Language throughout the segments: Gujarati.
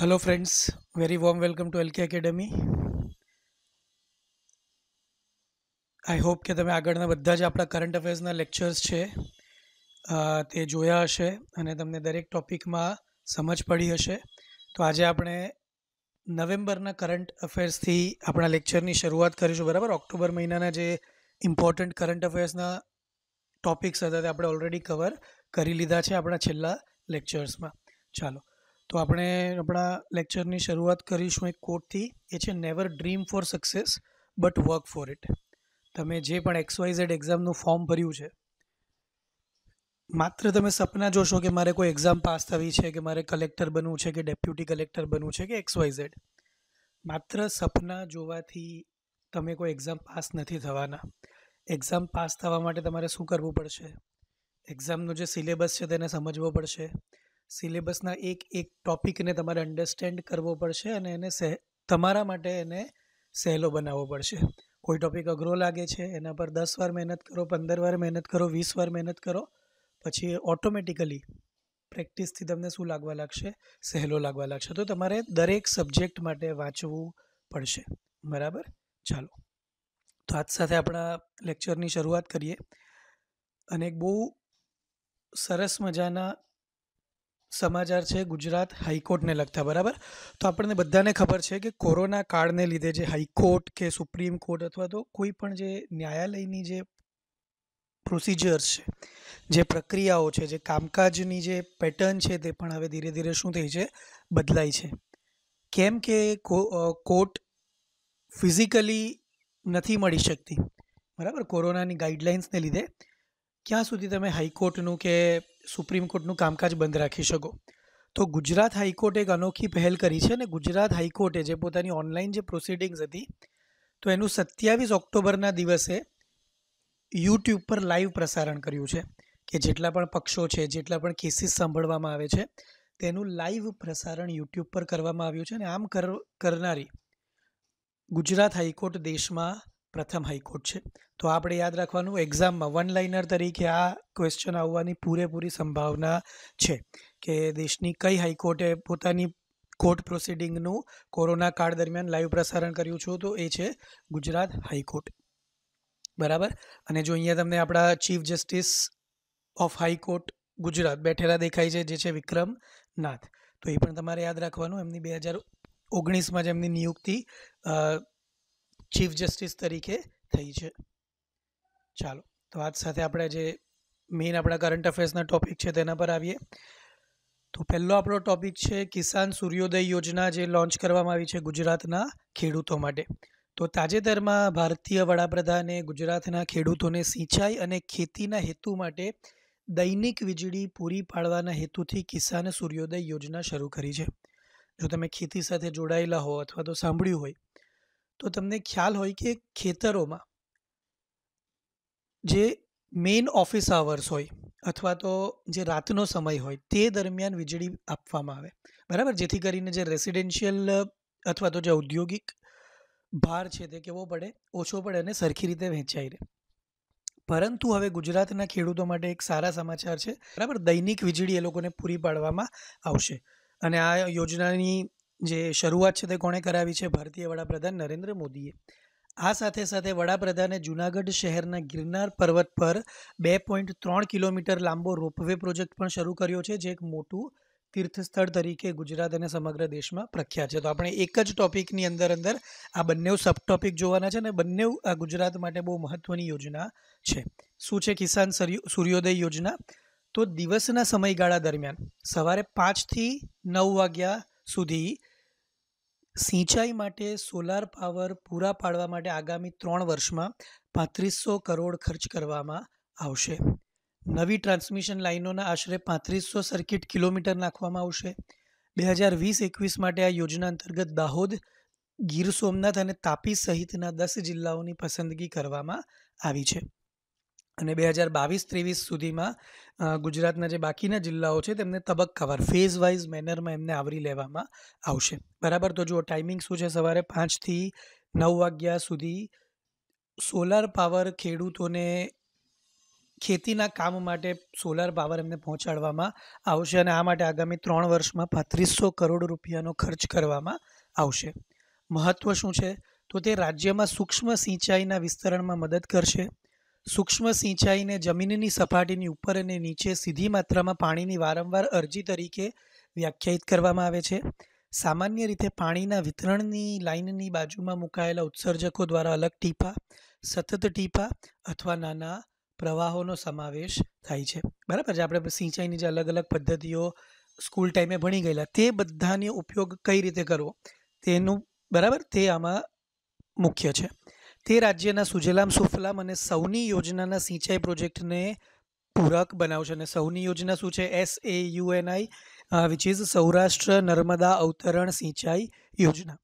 hello friends very warm welcome to lk academy I hope કે તમે આગળના બધા જ આપણા કરંટ અફેર્સના લેક્ચર્સ છે તે જોયા હશે અને તમને દરેક ટૉપિકમાં સમજ પડી હશે તો આજે આપણે નવેમ્બરના કરંટ અફેર્સથી આપણા લેક્ચરની શરૂઆત કરીશું બરાબર ઓક્ટોબર મહિનાના જે ઇમ્પોર્ટન્ટ કરંટ અફેર્સના ટૉપિક્સ હતા તે આપણે ઓલરેડી કવર કરી લીધા છે આપણા છેલ્લા લેક્ચર્સમાં ચાલો તો આપણે આપણા લેક્ચરની શરૂઆત કરીશું એક કોટથી એ છે never dream for success but work for it તમે જે પણ ઝેડ એક્ઝામનું ફોર્મ ભર્યું છે માત્ર તમે સપના જોશો કે મારે કોઈ એક્ઝામ પાસ થવી છે કે મારે કલેક્ટર બનવું છે કે ડેપ્યુટી કલેક્ટર બનવું છે કે એક્સવાયઝેડ માત્ર સપના જોવાથી તમે કોઈ એક્ઝામ પાસ નથી થવાના એક્ઝામ પાસ થવા માટે તમારે શું કરવું પડશે એક્ઝામનું જે સિલેબસ છે તેને સમજવો પડશે સિલેબસના એક એક ટોપિકને તમારે અન્ડરસ્ટેન્ડ કરવો પડશે અને એને સહે તમારા માટે એને સહેલો બનાવવો પડશે કોઈ ટોપિક અઘરો લાગે છે એના પર દસ વાર મહેનત કરો પંદર વાર મહેનત કરો વીસ વાર મહેનત કરો પછી ઓટોમેટિકલી પ્રેક્ટિસથી તમને શું લાગવા લાગશે સહેલો લાગવા લાગશે તો તમારે દરેક સબ્જેક્ટ માટે વાંચવું પડશે બરાબર ચાલો તો આજ સાથે આપણા લેક્ચરની શરૂઆત કરીએ અને એક બહુ સરસ મજાના સમાચાર છે ગુજરાત હાઈકોર્ટને લગતા બરાબર તો આપણને બધાને ખબર છે કે કોરોના કાળને લીધે જે હાઈકોર્ટ કે સુપ્રીમ કોર્ટ અથવા તો કોઈ પણ જે ન્યાયાલયની જે પ્રોસિજર્સ છે જે પ્રક્રિયાઓ છે જે કામકાજની જે પેટર્ન છે તે પણ હવે ધીરે ધીરે શું થઈ છે બદલાય છે કેમ કે કોર્ટ ફિઝિકલી નથી મળી શકતી બરાબર કોરોનાની ગાઈડલાઇન્સને લીધે ક્યાં સુધી તમે હાઈકોર્ટનું કે સુપ્રીમ કોર્ટનું કામકાજ બંધ રાખી શકો તો ગુજરાત હાઈકોર્ટે એક અનોખી પહેલ કરી છે અને ગુજરાત હાઈકોર્ટે જે પોતાની ઓનલાઈન જે પ્રોસિડિંગ્સ હતી તો એનું સત્યાવીસ ઓક્ટોબરના દિવસે યુટ્યુબ પર લાઈવ પ્રસારણ કર્યું છે કે જેટલા પણ પક્ષો છે જેટલા પણ કેસીસ સાંભળવામાં આવે છે તેનું લાઈવ પ્રસારણ યુટ્યુબ પર કરવામાં આવ્યું છે અને આમ કરનારી ગુજરાત હાઈકોર્ટ દેશમાં પ્રથમ હાઈકોર્ટ છે તો આપણે યાદ રાખવાનું એક્ઝામમાં વન લાઇનર તરીકે આ ક્વેશ્ચન આવવાની પૂરેપૂરી સંભાવના છે કે દેશની કઈ હાઈકોર્ટે પોતાની કોર્ટ પ્રોસિડિંગનું કોરોના કાળ દરમિયાન લાઈવ પ્રસારણ કર્યું છું તો એ છે ગુજરાત હાઈકોર્ટ બરાબર અને જો અહીંયા તમને આપણા chief justice of high court Gujarat બેઠેલા દેખાય છે જે છે વિક્રમ નાથ તો એ પણ તમારે યાદ રાખવાનું એમની બે હજાર ઓગણીસમાં જ એમની નિયુક્તિ ચીફ જસ્ટિસ તરીકે થઈ છે ચાલો તો આજ સાથે આપણે જે મેઇન આપણા કરંટ અફેર્સના ટોપિક છે તેના પર આવીએ તો પહેલો આપણો ટોપિક છે કિસાન સૂર્યોદય યોજના જે લોન્ચ કરવામાં આવી છે ગુજરાતના ખેડૂતો માટે તો તાજેતરમાં ભારતીય વડાપ્રધાને ગુજરાતના ખેડૂતોને સિંચાઈ અને ખેતીના હેતુ માટે દૈનિક વીજળી પૂરી પાડવાના હેતુથી કિસાન સૂર્યોદય યોજના શરૂ કરી છે જો તમે ખેતી સાથે જોડાયેલા હો અથવા તો સાંભળ્યું હોય તો તમને ખ્યાલ હોય કે ખેતરોમાં જે મેઇન ઓફિસ આવર્સ હોય અથવા તો જે રાતનો સમય હોય તે દરમિયાન વીજળી આપવામાં આવે બરાબર જેથી કરીને જે રેસિડેન્શિયલ અથવા તો જે ઔદ્યોગિક ભાર છે તે કેવો પડે ઓછો પડે અને સરખી રીતે વહેંચાઈ રહે પરંતુ હવે ગુજરાતના ખેડૂતો માટે એક સારા સમાચાર છે બરાબર દૈનિક વીજળી એ લોકોને પૂરી પાડવામાં આવશે અને આ યોજનાની જે શરૂઆત છે તે કોણે કરાવી છે ભારતીય વડાપ્રધાન નરેન્દ્ર મોદીએ આ સાથે સાથે વડાપ્રધાને જૂનાગઢ શહેરના ગિરનાર પર્વત પર બે પોઈન્ટ ત્રણ કિલોમીટર લાંબો રોપવે પ્રોજેક્ટ પણ શરૂ કર્યો છે જે એક મોટું તીર્થસ્થળ તરીકે ગુજરાત અને સમગ્ર દેશમાં પ્રખ્યાત છે તો આપણે એક જ ટોપિકની અંદર અંદર આ બંને સબ ટોપિક જોવાના છે અને બંને ગુજરાત માટે બહુ મહત્ત્વની યોજના છે શું છે કિસાન સૂર્યોદય યોજના તો દિવસના સમયગાળા દરમિયાન સવારે પાંચથી નવ વાગ્યા સુધી સિંચાઈ માટે સોલાર પાવર પૂરા પાડવા માટે આગામી ત્રણ વર્ષમાં પાંત્રીસો કરોડ ખર્ચ કરવામાં આવશે નવી ટ્રાન્સમિશન લાઇનોના આશરે પાંત્રીસો સર્કિટ કિલોમીટર નાખવામાં આવશે બે હજાર વીસ એકવીસ માટે આ યોજના અંતર્ગત દાહોદ ગીર સોમનાથ અને તાપી સહિતના દસ જિલ્લાઓની પસંદગી કરવામાં આવી છે અને બે હજાર બાવીસ ત્રેવીસ સુધીમાં ગુજરાતના જે બાકીના જિલ્લાઓ છે તેમને તબક્કાવાર ફેઝ વાઇઝ મેનરમાં એમને આવરી લેવામાં આવશે બરાબર તો જુઓ ટાઈમિંગ શું છે સવારે પાંચથી નવ વાગ્યા સુધી સોલાર પાવર ખેડૂતોને ખેતીના કામ માટે સોલાર પાવર એમને પહોંચાડવામાં આવશે અને આ માટે આગામી ત્રણ વર્ષમાં પાંત્રીસો કરોડ રૂપિયાનો ખર્ચ કરવામાં આવશે મહત્ત્વ શું છે તો તે રાજ્યમાં સૂક્ષ્મ સિંચાઈના વિસ્તરણમાં મદદ કરશે સૂક્ષ્મ સિંચાઈને જમીનની સપાટીની ઉપર અને નીચે સીધી માત્રામાં પાણીની વારંવાર અરજી તરીકે વ્યાખ્યાયિત કરવામાં આવે છે સામાન્ય રીતે પાણીના વિતરણની લાઇનની બાજુમાં મુકાયેલા ઉત્સર્જકો દ્વારા અલગ ટીપા સતત ટીપા અથવા નાના પ્રવાહોનો સમાવેશ થાય છે બરાબર છે આપણે સિંચાઈની જે અલગ અલગ પદ્ધતિઓ સ્કૂલ ટાઈમે ભણી ગયેલા તે બધાનો ઉપયોગ કઈ રીતે કરવો તેનું બરાબર તે આમાં મુખ્ય છે તે રાજ્યના સુજલામ સુફલામ અને સૌની યોજનાના સિંચાઈ પ્રોજેક્ટને પૂરક બનાવશે અને સૌની યોજના શું છે S A U N I which is Saurashtra Narmada અવતરણ સિંચાઈ યોજના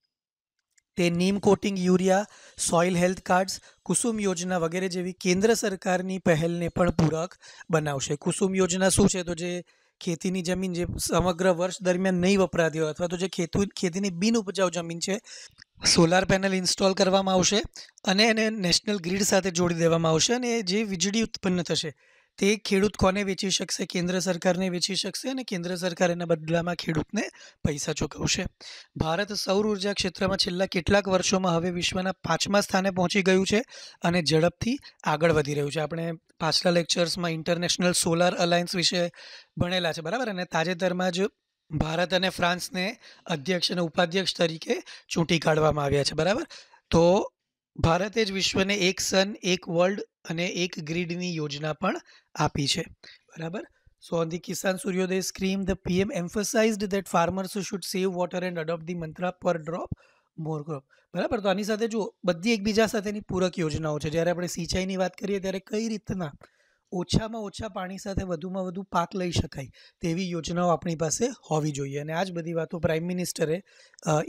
તે neem coating urea soil health cards Kusum યોજના વગેરે જેવી કેન્દ્ર સરકારની પહેલને પણ પૂરક બનાવશે કુસુમ યોજના શું છે તો જે ખેતીની જમીન જે સમગ્ર વર્ષ દરમિયાન નહીં વપરાતી હોય અથવા તો જે ખેતુ ખેતીની બિન ઉપજાઉ જમીન છે સોલાર પેનલ ઇન્સ્ટોલ કરવામાં આવશે અને એને નેશનલ ગ્રીડ સાથે જોડી દેવામાં આવશે અને જે વીજળી ઉત્પન્ન થશે તે ખેડૂત કોને વેચી શકશે કેન્દ્ર સરકારને વેચી શકશે અને કેન્દ્ર સરકાર એના બદલામાં ખેડૂતને પૈસા ચૂકવશે ભારત સૌર ઉર્જા ક્ષેત્રમાં છેલ્લા કેટલાક વર્ષોમાં હવે વિશ્વના પાંચમા સ્થાને પહોંચી ગયું છે અને ઝડપથી આગળ વધી રહ્યું છે આપણે પાછલા લેક્ચર્સમાં ઇન્ટરનેશનલ સોલાર અલાયન્સ વિશે ભણેલા છે બરાબર અને તાજેતરમાં જ ભારત અને ફ્રાન્સને અધ્યક્ષ અને ઉપાધ્યક્ષ તરીકે ચૂંટી કાઢવામાં આવ્યા છે બરાબર તો ભારતે જ વિશ્વને એક સન એક વર્લ્ડ અને એક ગ્રીડની યોજના પણ આપી છે બરાબર So on the Kisan Suryoday scheme, the PM emphasized that farmers should save water and adopt the mantra per drop more crop. બરાબર તો આની સાથે જો બધી એકબીજા સાથેની પૂરક યોજનાઓ છે જ્યારે આપણે સિંચાઈની વાત કરીએ ત્યારે કઈ રીતના ઓછામાં ઓછા પાણી સાથે વધુમાં વધુ પાક લઈ શકાય તેવી યોજનાઓ આપણી પાસે હોવી જોઈએ અને આ જ બધી વાતો પ્રાઇમ મિનિસ્ટરે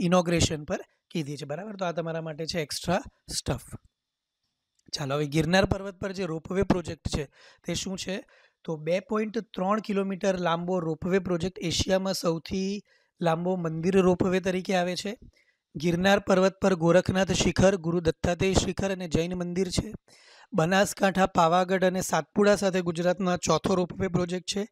ઇનોગ્રેશન પર કીધી છે બરાબર તો આ તમારા માટે છે એક્સ્ટ્રા સ્ટફ ચાલો હવે ગિરનાર પર્વત પર જે રોપવે પ્રોજેક્ટ છે તે શું છે તો બે પોઈન્ટ ત્રણ કિલોમીટર લાંબો રોપવે પ્રોજેક્ટ એશિયામાં સૌથી લાંબો મંદિર રોપવે તરીકે આવે છે ગિરનાર પર્વત પર ગોરખનાથ શિખર ગુરુ દત્તાતેય શિખર અને જૈન મંદિર છે બનાસકાંઠા પાવાગઢ અને સાતપુડા સાથે ગુજરાતનો ચોથો રોપવે પ્રોજેક્ટ છે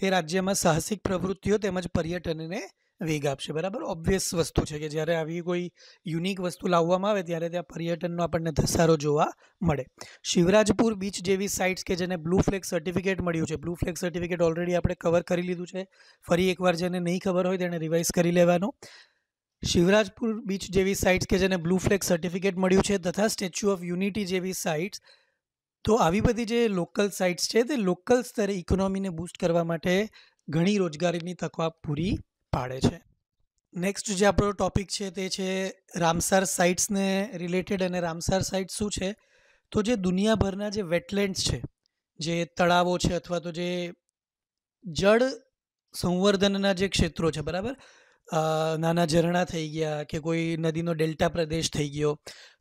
તે રાજ્યમાં સાહસિક પ્રવૃત્તિઓ તેમજ પર્યટનને વેગ આપશે બરાબર ઓબ્વિયસ વસ્તુ છે કે જ્યારે આવી કોઈ યુનિક વસ્તુ લાવવામાં આવે ત્યારે ત્યાં પર્યટનનો આપણને ધસારો જોવા મળે શિવરાજપુર બીચ જેવી સાઇટ્સ કે જેને બ્લુ ફ્લેગ સર્ટિફિકેટ મળ્યું છે બ્લુ ફ્લેગ સર્ટિફિકેટ ઓલરેડી આપણે કવર કરી લીધું છે ફરી એકવાર જેને નહીં ખબર હોય તેણે રિવાઇઝ કરી લેવાનું શિવરાજપુર બીચ જેવી સાઇટ્સ કે જેને બ્લુ ફ્લેગ સર્ટિફિકેટ મળ્યું છે તથા સ્ટેચ્યુ ઓફ યુનિટી જેવી સાઇટ્સ તો આવી બધી જે લોકલ સાઇટ્સ છે તે લોકલ સ્તરે ઇકોનોમીને બૂસ્ટ કરવા માટે ઘણી રોજગારીની તકો પૂરી પાડે છે નેક્સ્ટ જે આપણો ટોપિક છે તે છે રામસાર સાઇટ્સને રિલેટેડ અને રામસાર સાઇટ્સ શું છે તો જે દુનિયાભરના જે વેટલેન્ડ્સ છે જે તળાવો છે અથવા તો જે જળ સંવર્ધનના જે ક્ષેત્રો છે બરાબર નાના ઝરણા થઈ ગયા કે કોઈ નદીનો ડેલ્ટા પ્રદેશ થઈ ગયો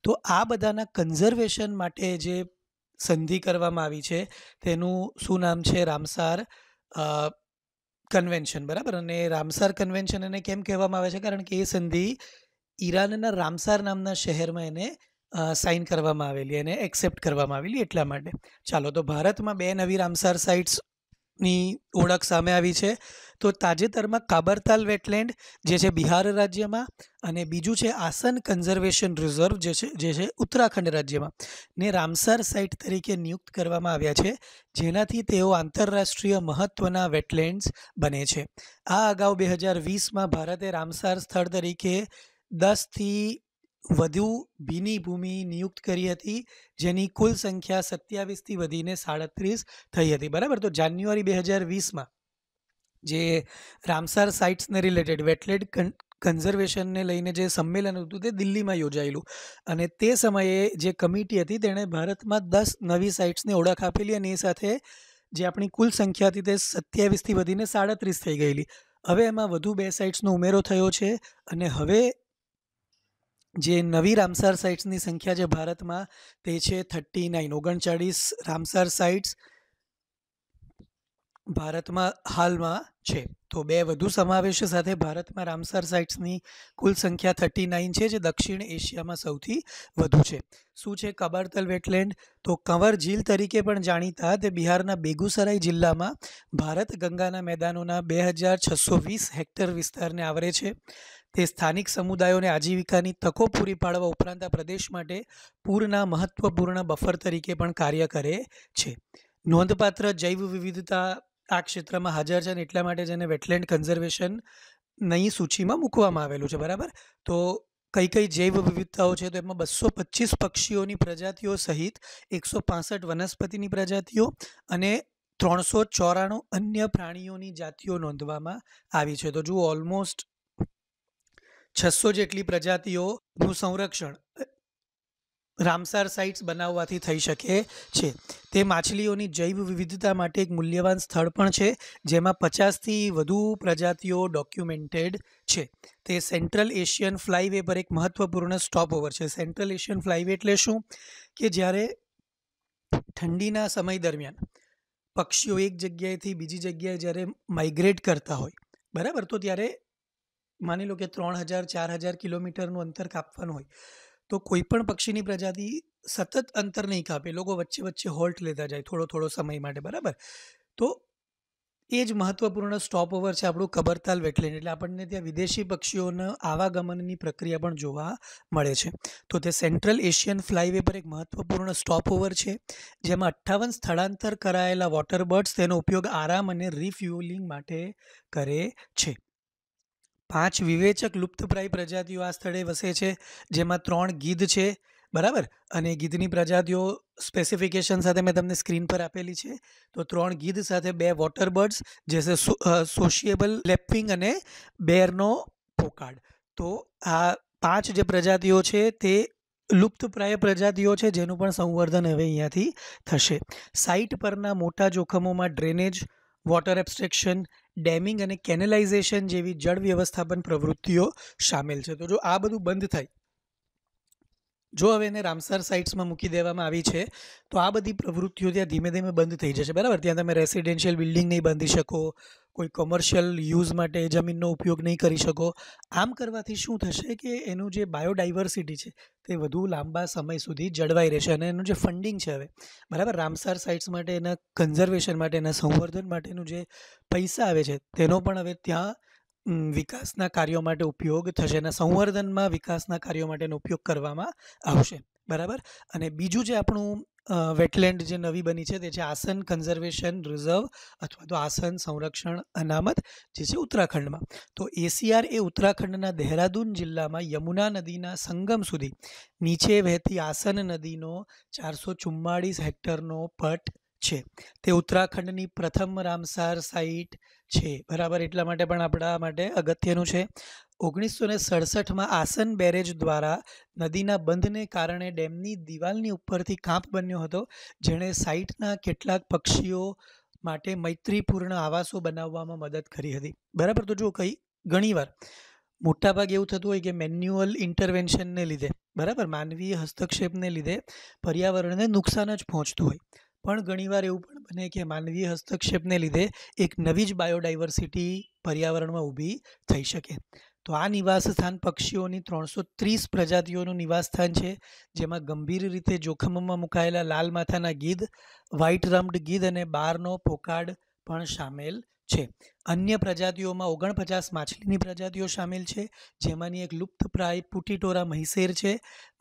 તો આ બધાના કન્ઝર્વેશન માટે જે સંધિ કરવામાં આવી છે તેનું શું નામ છે રામસાર કન્વેન્શન બરાબર અને રામસાર કન્વેન્શન એને કેમ કહેવામાં આવે છે કારણ કે એ સંધિ ઈરાનના રામસાર નામના શહેરમાં એને સાઇન કરવામાં આવેલી એને એક્સેપ્ટ કરવામાં આવેલી એટલા માટે ચાલો તો ભારતમાં બે નવી રામસાર સાઇટ્સ ની ઓળખ સામે આવી છે તો તાજેતરમાં કાબરતાલ વેટલેન્ડ જે છે બિહાર રાજ્યમાં અને બીજું છે આસન કન્ઝર્વેશન રિઝર્વ જે છે જે છે ઉત્તરાખંડ રાજ્યમાં ને રામસર સાઇટ તરીકે નિયુક્ત કરવામાં આવ્યા છે જેનાથી તેઓ આંતરરાષ્ટ્રીય મહત્ત્વના વેટલેન્ડ્સ બને છે આ અગાઉ બે હજાર વીસમાં ભારતે રામસાર સ્થળ તરીકે દસથી વધુ ભીની ભૂમિ નિયુક્ત કરી હતી જેની કુલ સંખ્યા સત્યાવીસથી વધીને સાડત્રીસ થઈ હતી બરાબર તો જાન્યુઆરી બે હજાર વીસમાં જે રામસાર સાઇટ્સને રિલેટેડ વેટલેટ કન્ઝર્વેશનને લઈને જે સંમેલન હતું તે દિલ્હીમાં યોજાયેલું અને તે સમયે જે કમિટી હતી તેણે ભારતમાં દસ નવી સાઇટ્સને ઓળખ આપેલી અને એ સાથે જે આપણી કુલ સંખ્યા હતી તે સત્યાવીસથી વધીને સાડત્રીસ થઈ ગયેલી હવે એમાં વધુ બે સાઇટ્સનો ઉમેરો થયો છે અને હવે જે નવી રામસાર સાઇટ્સની સંખ્યા છે ભારતમાં તે છે થર્ટી નાઇન ઓગણચાળીસ રામસાર સાઇટ્સ ભારતમાં હાલમાં છે તો બે વધુ સમાવેશ સાથે ભારતમાં રામસાર સાઇટ્સની કુલ સંખ્યા થર્ટી નાઇન છે જે દક્ષિણ એશિયામાં સૌથી વધુ છે શું છે કબારતલ વેટલેન્ડ તો કંવર ઝીલ તરીકે પણ જાણીતા તે બિહારના બેગુસરાઈ જિલ્લામાં ભારત ગંગાના મેદાનોના બે હજાર છસો વીસ હેક્ટર વિસ્તારને આવરે છે તે સ્થાનિક સમુદાયોને આજીવિકાની તકો પૂરી પાડવા ઉપરાંત આ પ્રદેશ માટે પૂરના મહત્ત્વપૂર્ણ બફર તરીકે પણ કાર્ય કરે છે નોંધપાત્ર જૈવ વિવિધતા આ ક્ષેત્રમાં હાજર છે અને એટલા માટે જેને વેટલેન્ડ કન્ઝર્વેશન નહીં સૂચિમાં મૂકવામાં આવેલું છે બરાબર તો કઈ કઈ જૈવ વિવિધતાઓ છે તો એમાં બસો પચીસ પક્ષીઓની પ્રજાતિઓ સહિત એકસો પાસઠ વનસ્પતિની પ્રજાતિઓ અને ત્રણસો ચોરાણું અન્ય પ્રાણીઓની જાતિઓ નોંધવામાં આવી છે તો જુઓ ઓલમોસ્ટ છસો જેટલી પ્રજાતિઓનું સંરક્ષણ રામસાર સાઇટ્સ બનાવવાથી થઈ શકે છે તે માછલીઓની જૈવ વિવિધતા માટે એક મૂલ્યવાન સ્થળ પણ છે જેમાં પચાસથી વધુ પ્રજાતિઓ ડોક્યુમેન્ટેડ છે તે સેન્ટ્રલ એશિયન ફ્લાઈવે પર એક મહત્વપૂર્ણ સ્ટોપ ઓવર છે સેન્ટ્રલ એશિયન ફ્લાઈવે એટલે શું કે જ્યારે ઠંડીના સમય દરમિયાન પક્ષીઓ એક જગ્યાએથી બીજી જગ્યાએ જ્યારે માઇગ્રેટ કરતા હોય બરાબર તો ત્યારે માની લો કે ત્રણ હજાર ચાર હજાર કિલોમીટરનું અંતર કાપવાનું હોય તો કોઈ પણ પક્ષીની પ્રજાતિ સતત અંતર નહીં કાપે લોકો વચ્ચે વચ્ચે હોલ્ટ લેતા જાય થોડો થોડો સમય માટે બરાબર તો એ જ મહત્વપૂર્ણ સ્ટોપ ઓવર છે આપણું કબરતાલ વેટલેન્ડ એટલે આપણને ત્યાં વિદેશી પક્ષીઓના આવાગમનની પ્રક્રિયા પણ જોવા મળે છે તો તે સેન્ટ્રલ એશિયન ફ્લાયવે પર એક મહત્વપૂર્ણ સ્ટોપ ઓવર છે જેમાં અઠ્ઠાવન સ્થળાંતર કરાયેલા વોટર બર્ડ્સ તેનો ઉપયોગ આરામ અને રિફ્યુલિંગ માટે કરે છે પાંચ વિવેચક લુપ્તપ્રાય પ્રજાતિઓ આ સ્થળે વસે છે જેમાં ત્રણ ગીધ છે બરાબર અને ગીધની પ્રજાતિઓ સ્પેસિફિકેશન સાથે મેં તમને સ્ક્રીન પર આપેલી છે તો ત્રણ ગીધ સાથે બે વોટર બર્ડ્સ જે છે સોશિયેબલ લેપવિંગ અને બેરનો પોકાડ તો આ પાંચ જે પ્રજાતિઓ છે તે લુપ્તપ્રાય પ્રજાતિઓ છે જેનું પણ સંવર્ધન હવે અહીંયાથી થશે સાઇટ પરના મોટા જોખમોમાં ડ્રેનેજ વોટર એબ્સ્ટ્રેક્શન ડેમિંગ અને કેનેલાઇઝેશન જેવી જળ વ્યવસ્થાપન પ્રવૃત્તિઓ સામેલ છે તો જો આ બધું બંધ થાય જો હવે એને રામસર સાઇટ્સમાં મૂકી દેવામાં આવી છે તો આ બધી પ્રવૃત્તિઓ ત્યાં ધીમે ધીમે બંધ થઈ જશે બરાબર ત્યાં તમે રેસિડેન્શિયલ બિલ્ડિંગ નહીં બાંધી શકો કોઈ કોમર્શિયલ યુઝ માટે જમીનનો ઉપયોગ નહીં કરી શકો આમ કરવાથી શું થશે કે એનું જે બાયોડાયવર્સિટી છે તે વધુ લાંબા સમય સુધી જળવાઈ રહેશે અને એનું જે ફંડિંગ છે હવે બરાબર રામસાર સાઇટ્સ માટે એના કન્ઝર્વેશન માટે એના સંવર્ધન માટેનું જે પૈસા આવે છે તેનો પણ હવે ત્યાં વિકાસના કાર્યો માટે ઉપયોગ થશે અને સંવર્ધનમાં વિકાસના કાર્યો માટેનો ઉપયોગ કરવામાં આવશે બરાબર અને બીજું જે આપણું વેટલેન્ડ જે નવી બની છે તે છે આસન કન્ઝર્વેશન રિઝર્વ અથવા તો આસન સંરક્ષણ અનામત જે છે ઉત્તરાખંડમાં તો એસીઆર એ ઉત્તરાખંડના દહેરાદૂન જિલ્લામાં યમુના નદીના સંગમ સુધી નીચે વહેતી આસન નદીનો ચારસો ચુમ્માળીસ હેક્ટરનો પટ છે તે ઉત્તરાખંડની પ્રથમ રામસાર સાઇટ છે બરાબર એટલા માટે પણ આપણા માટે અગત્યનું છે ઓગણીસો ને સડસઠમાં આસન બેરેજ દ્વારા નદીના બંધને કારણે ડેમની દિવાલની ઉપરથી કાંપ બન્યો હતો જેણે સાઇટના કેટલાક પક્ષીઓ માટે મૈત્રીપૂર્ણ આવાસો બનાવવામાં મદદ કરી હતી બરાબર તો જો કઈ ઘણીવાર મોટાભાગે એવું થતું હોય કે મેન્યુઅલ ઇન્ટરવેન્શનને લીધે બરાબર માનવીય હસ્તક્ષેપને લીધે પર્યાવરણને નુકસાન જ પહોંચતું હોય પણ ઘણીવાર એવું પણ બને કે માનવીય હસ્તક્ષેપને લીધે એક નવી જ બાયોડાયવર્સિટી પર્યાવરણમાં ઊભી થઈ શકે તો આ નિવાસસ્થાન પક્ષીઓની ત્રણસો ત્રીસ પ્રજાતિઓનું નિવાસસ્થાન છે જેમાં ગંભીર રીતે જોખમમાં મુકાયેલા લાલ માથાના ગીધ વ્હાઇટ રમ્ડ ગીધ અને બારનો પોકાડ પણ સામેલ છે અન્ય પ્રજાતિઓમાં ઓગણપચાસ માછલીની પ્રજાતિઓ સામેલ છે જેમાંની એક લુપ્તપ્રાય પુટીટોરા મહીસેર છે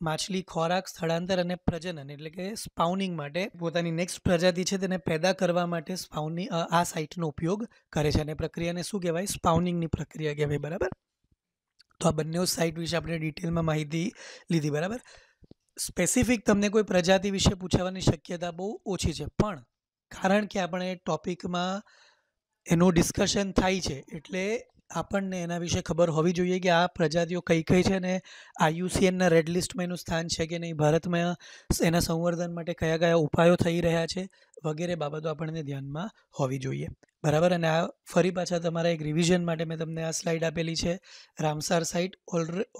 માછલી ખોરાક સ્થળાંતર અને પ્રજનન એટલે કે સ્પાઉનિંગ માટે પોતાની નેક્સ્ટ પ્રજાતિ છે તેને પેદા કરવા માટે સ્પાઉનિંગ આ સાઇટનો ઉપયોગ કરે છે અને પ્રક્રિયાને શું કહેવાય સ્પાઉનિંગની પ્રક્રિયા કહેવાય બરાબર તો આ બંને સાઇટ વિશે આપણે ડિટેલમાં માહિતી લીધી બરાબર સ્પેસિફિક તમને કોઈ પ્રજાતિ વિશે પૂછવાની શક્યતા બહુ ઓછી છે પણ કારણ કે આપણે ટોપિકમાં એનું ડિસ્કશન થાય છે એટલે આપણને એના વિશે ખબર હોવી જોઈએ કે આ પ્રજાતિઓ કઈ કઈ છે અને આયુસીએનના રેડ લિસ્ટમાં એનું સ્થાન છે કે નહીં ભારતમાં એના સંવર્ધન માટે કયા કયા ઉપાયો થઈ રહ્યા છે વગેરે બાબતો આપણને ધ્યાનમાં હોવી જોઈએ બરાબર અને આ ફરી પાછા તમારા એક રિવિઝન માટે મેં તમને આ સ્લાઇડ આપેલી છે રામસાર સાઇટ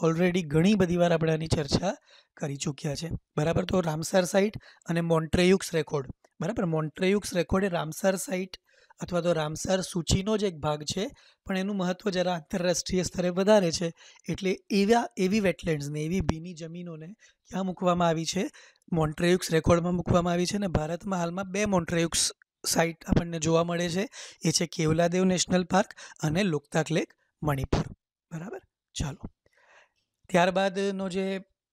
ઓલરેડી ઘણી બધી વાર આપણે આની ચર્ચા કરી ચૂક્યા છે બરાબર તો રામસાર સાઇટ અને મોન્ટ્રેયુક્સ રેકોર્ડ બરાબર મોન્ટ્રેયુક્સ રેકોર્ડ એ રામસર સાઇટ અથવા તો રામસર સૂચિનો જ એક ભાગ છે પણ એનું મહત્ત્વ જરા આંતરરાષ્ટ્રીય સ્તરે વધારે છે એટલે એવા એવી વેટલેન્ડ્સને એવી ભીની જમીનોને ક્યાં મૂકવામાં આવી છે મોન્ટ્રેયુક્સ રેકોર્ડમાં મૂકવામાં આવી છે અને ભારતમાં હાલમાં બે મોન્ટ્રેયુક્સ સાઇટ આપણને જોવા મળે છે એ છે કેવલાદેવ નેશનલ પાર્ક અને લોકતાક લેક મણિપુર બરાબર ચાલો ત્યારબાદનો જે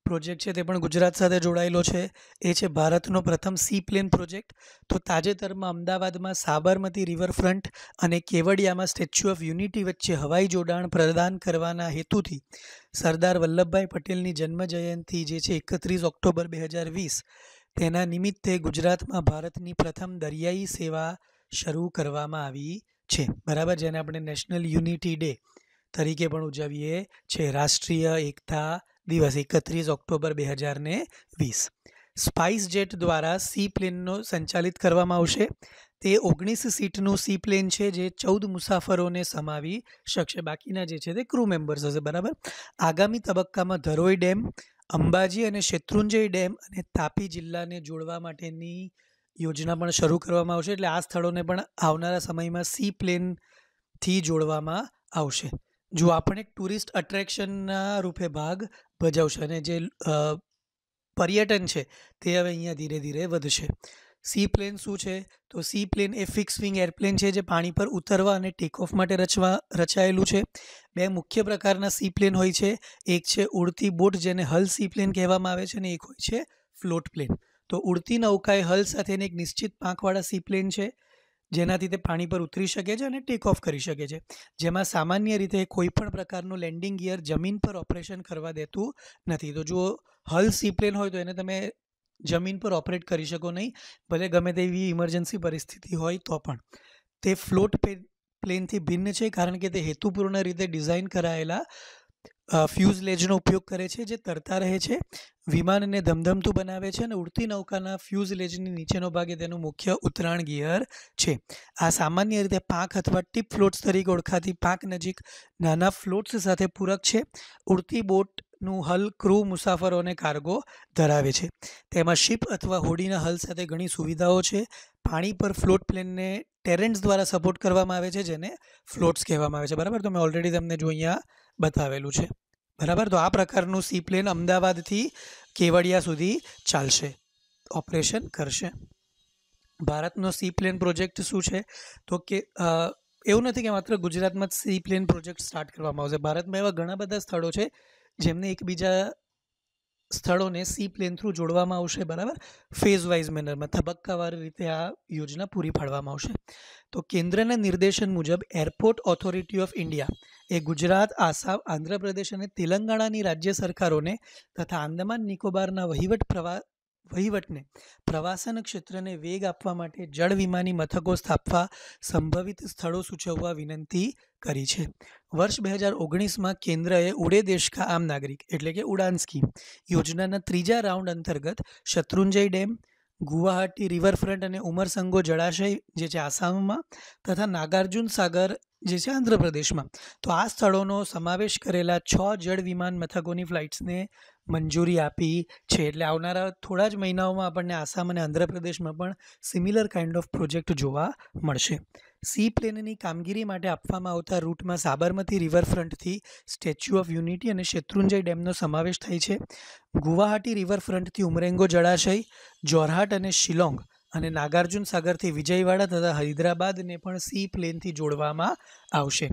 પ્રોજેક્ટ છે તે પણ ગુજરાત સાથે જોડાયેલો છે એ છે ભારતનો પ્રથમ સી પ્લેન પ્રોજેક્ટ તો તાજેતરમાં અમદાવાદમાં સાબરમતી રિવરફ્રન્ટ અને કેવડિયામાં સ્ટેચ્યુ ઓફ યુનિટી વચ્ચે હવાઈ જોડાણ પ્રદાન કરવાના હેતુથી સરદાર વલ્લભભાઈ પટેલની જન્મજયંતિ જે છે એકત્રીસ ઓક્ટોબર બે હજાર વીસ તેના નિમિત્તે ગુજરાતમાં ભારતની પ્રથમ દરિયાઈ સેવા શરૂ કરવામાં આવી છે બરાબર જેને આપણે નેશનલ યુનિટી ડે તરીકે પણ ઉજવીએ છીએ રાષ્ટ્રીય એકતા દિવસ એકત્રીસ ઓક્ટોબર બે હજાર ને વીસ સ્પાઇસ જેટ દ્વારા સી પ્લેનનો સંચાલિત કરવામાં આવશે તે ઓગણીસ સીટનું સી પ્લેન છે જે ચૌદ મુસાફરોને સમાવી શકશે બાકીના જે છે તે ક્રૂ મેમ્બર્સ હશે બરાબર આગામી તબક્કામાં ધરોઈ ડેમ અંબાજી અને શેત્રુંજય ડેમ અને તાપી જિલ્લાને જોડવા માટેની યોજના પણ શરૂ કરવામાં આવશે એટલે આ સ્થળોને પણ આવનારા સમયમાં સી પ્લેનથી જોડવામાં આવશે જો આપણે ટુરિસ્ટ અટ્રેક્શનના રૂપે ભાગ ભજવશે અને જે પર્યટન છે તે હવે અહીંયા ધીરે ધીરે વધશે સી પ્લેન શું છે તો સી પ્લેન એ ફિક્સ વિંગ એરપ્લેન છે જે પાણી પર ઉતરવા અને ટેક ઓફ માટે રચવા રચાયેલું છે બે મુખ્ય પ્રકારના સી પ્લેન હોય છે એક છે ઉડતી બોટ જેને હલ સી પ્લેન કહેવામાં આવે છે અને એક હોય છે ફ્લોટ પ્લેન તો ઉડતી નૌકા એ હલ સાથેની એક નિશ્ચિત પાંખવાળા સી પ્લેન છે જેના થી તે પાણી પર ઉતરી શકે છે અને ટેક ઓફ કરી શકે છે જેમાં સામાન્ય રીતે કોઈ પણ પ્રકારનો લેન્ડિંગ ગિયર જમીન પર ઓપરેશન કરવા દેતું નથી તો જો હલ સીપ્લેન હોય તો એને તમે જમીન પર ઓપરેટ કરી શકો નહીં ભલે ગમે તેવી ઇમરજન્સી પરિસ્થિતિ હોય તો પણ તે ફ્લોટ પ્લેન થી વિરુદ્ધ છે કારણ કે તે હેતુપૂર્ણ રીતે ડિઝાઇન કરાયેલ ફ્યુઝ લેજનો ઉપયોગ કરે છે જે તરતા રહે છે વિમાનને ધમધમતું બનાવે છે અને ઉડતી નૌકાના ફ્યુઝ લેજની નીચેનો ભાગે તેનું મુખ્ય ઉતરાણ ગિયર છે આ સામાન્ય રીતે પાંખ અથવા ટીપ ફ્લોટ્સ તરીકે ઓળખાતી પાંખ નજીક નાના ફ્લોટ્સ સાથે પૂરક છે ઉડતી બોટનું હલ ક્રૂ મુસાફરોને કાર્ગો ધરાવે છે તેમાં શિપ અથવા હોડીના હલ સાથે ઘણી સુવિધાઓ છે પાણી પર ફ્લોટ પ્લેનને ટેરેન્ટ્સ દ્વારા સપોર્ટ કરવામાં આવે છે જેને ફ્લોટ્સ કહેવામાં આવે છે બરાબર તો મેં ઓલરેડી તમને જો અહીંયા બતાવેલું છે બરાબર તો આ પ્રકારનું સી પ્લેન અમદાવાદથી કેવડિયા સુધી ચાલશે ઓપરેશન કરશે ભારતનો સી પ્લેન પ્રોજેક્ટ શું છે તો કે એવું નથી કે માત્ર ગુજરાતમાં જ સી પ્લેન પ્રોજેક્ટ સ્ટાર્ટ કરવામાં આવશે ભારતમાં એવા ઘણા બધા સ્થળો છે જેમને એકબીજા સ્થળોને સી પ્લેન થ્રુ જોડવામાં આવશે બરાબર ફેઝ વાઇઝ મેનરમાં થબકવારી રીતે આ યોજના પૂરી પાડવામાં આવશે તો કેન્દ્રના નિર્દેશન મુજબ એરપોર્ટ ઓથોરિટી ઓફ ઇન્ડિયા એ ગુજરાત આસાવ આંધ્રપ્રદેશ અને તિલંગાણાની રાજ્ય સરકારોને તથા 안્દમન નિકોબારના વહીવટ વહીવટને પ્રવાસન ક્ષેત્રને વેગ આપવા માટે જળ વિમાની મથકો સ્થાપવા સંભવિત સ્થળો સૂચવવા વિનંતી કરી છે વર્ષ બે હજાર ઓગણીસમાં કેન્દ્રએ ઉડે દેશ કા આમ નાગરિક એટલે કે ઉડાન સ્કીમ યોજનાના ત્રીજા રાઉન્ડ અંતર્ગત શત્રુંજય ડેમ ગુવાહાટી રિવરફ્રન્ટ અને ઉમરસંગો જળાશય જે છે આસામમાં તથા નાગાર્જુન સાગર જે છે આંધ્રપ્રદેશમાં તો આ સ્થળોનો સમાવેશ કરેલા છ જળ વિમાન મથકોની ફ્લાઇટ્સને મંજૂરી આપી છે એટલે આવનારા થોડા જ મહિનાઓમાં આપણને આસામ અને આંધ્રપ્રદેશમાં પણ સિમિલર કાઇન્ડ ઓફ પ્રોજેક્ટ જોવા મળશે સી પ્લેનની કામગીરી માટે આપવામાં આવતા રૂટમાં સાબરમતી રિવરફ્રન્ટથી સ્ટેચ્યુ ઓફ યુનિટી અને શેત્રુંજય ડેમનો સમાવેશ થાય છે ગુવાહાટી રિવરફ્રન્ટથી ઉમરેંગો જળાશય જોરહાટ અને શિલોંગ અને નાગાર્જુન સાગરથી વિજયવાડા તથા હૈદરાબાદને પણ સી પ્લેનથી જોડવામાં આવશે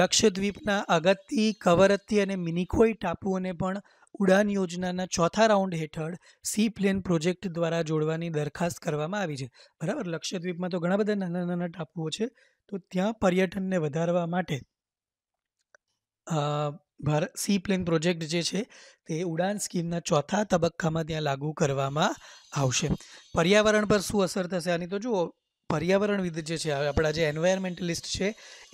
લક્ષદ્વીપના અગત્તી કવરત્તી અને મિનિકોઈ ટાપુઓને પણ ઉડાન યોજનાના ચોથા રાઉન્ડ હેઠળ સી પ્લેન પ્રોજેક્ટ દ્વારા જોડવાની દરખાસ્ત કરવામાં આવી છે બરાબર લક્ષદ્વીપમાં તો ઘણા બધા નાના નાના ટાપુઓ છે તો ત્યાં પર્યટનને વધારવા માટે ભારત સી પ્લેન પ્રોજેક્ટ જે છે તે ઉડાન સ્કીમના ચોથા તબક્કામાં ત્યાં લાગુ કરવામાં આવશે પર્યાવરણ પર શું અસર થશે આની તો જુઓ પર્યાવરણવિદ જે છે આપણા જે એન્વાયરમેન્ટલિસ્ટ છે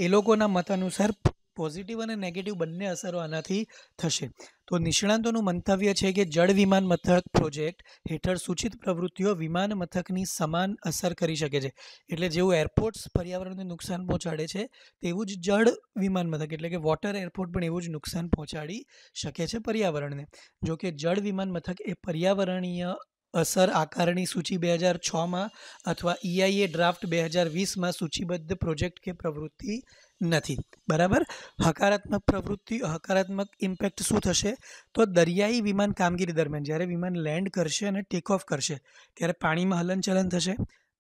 એ લોકોના મત અનુસાર પોઝિટિવ અને નેગેટિવ બંને અસરો આનાથી થશે તો નિષ્ણાંતોનું મંતવ્ય છે કે જળ વિમાન મથક પ્રોજેક્ટ હેઠળ સૂચિત પ્રવૃત્તિઓ વિમાન મથકની સમાન અસર કરી શકે છે એટલે જેવું એરપોર્ટ્સ પર્યાવરણને નુકસાન પહોંચાડે છે તેવું જ જળ વિમાન મથક એટલે કે વોટર એરપોર્ટ પણ એવું જ નુકસાન પહોંચાડી શકે છે પર્યાવરણને જો કે જળ વિમાન મથક એ પર્યાવરણીય અસર આકારણી સૂચિ બે હજાર છમાં અથવા ઈઆઈએ e ડ્રાફ્ટ બે હજાર વીસમાં સૂચિબદ્ધ પ્રોજેક્ટ કે પ્રવૃત્તિ નથી બરાબર હકારાત્મક પ્રવૃત્તિ હકારાત્મક ઇમ્પેક્ટ શું થશે તો દરિયાઈ વિમાન કામગીરી દરમિયાન જ્યારે વિમાન લેન્ડ કરશે અને ટેક ઓફ કરશે ત્યારે પાણીમાં હલનચલન થશે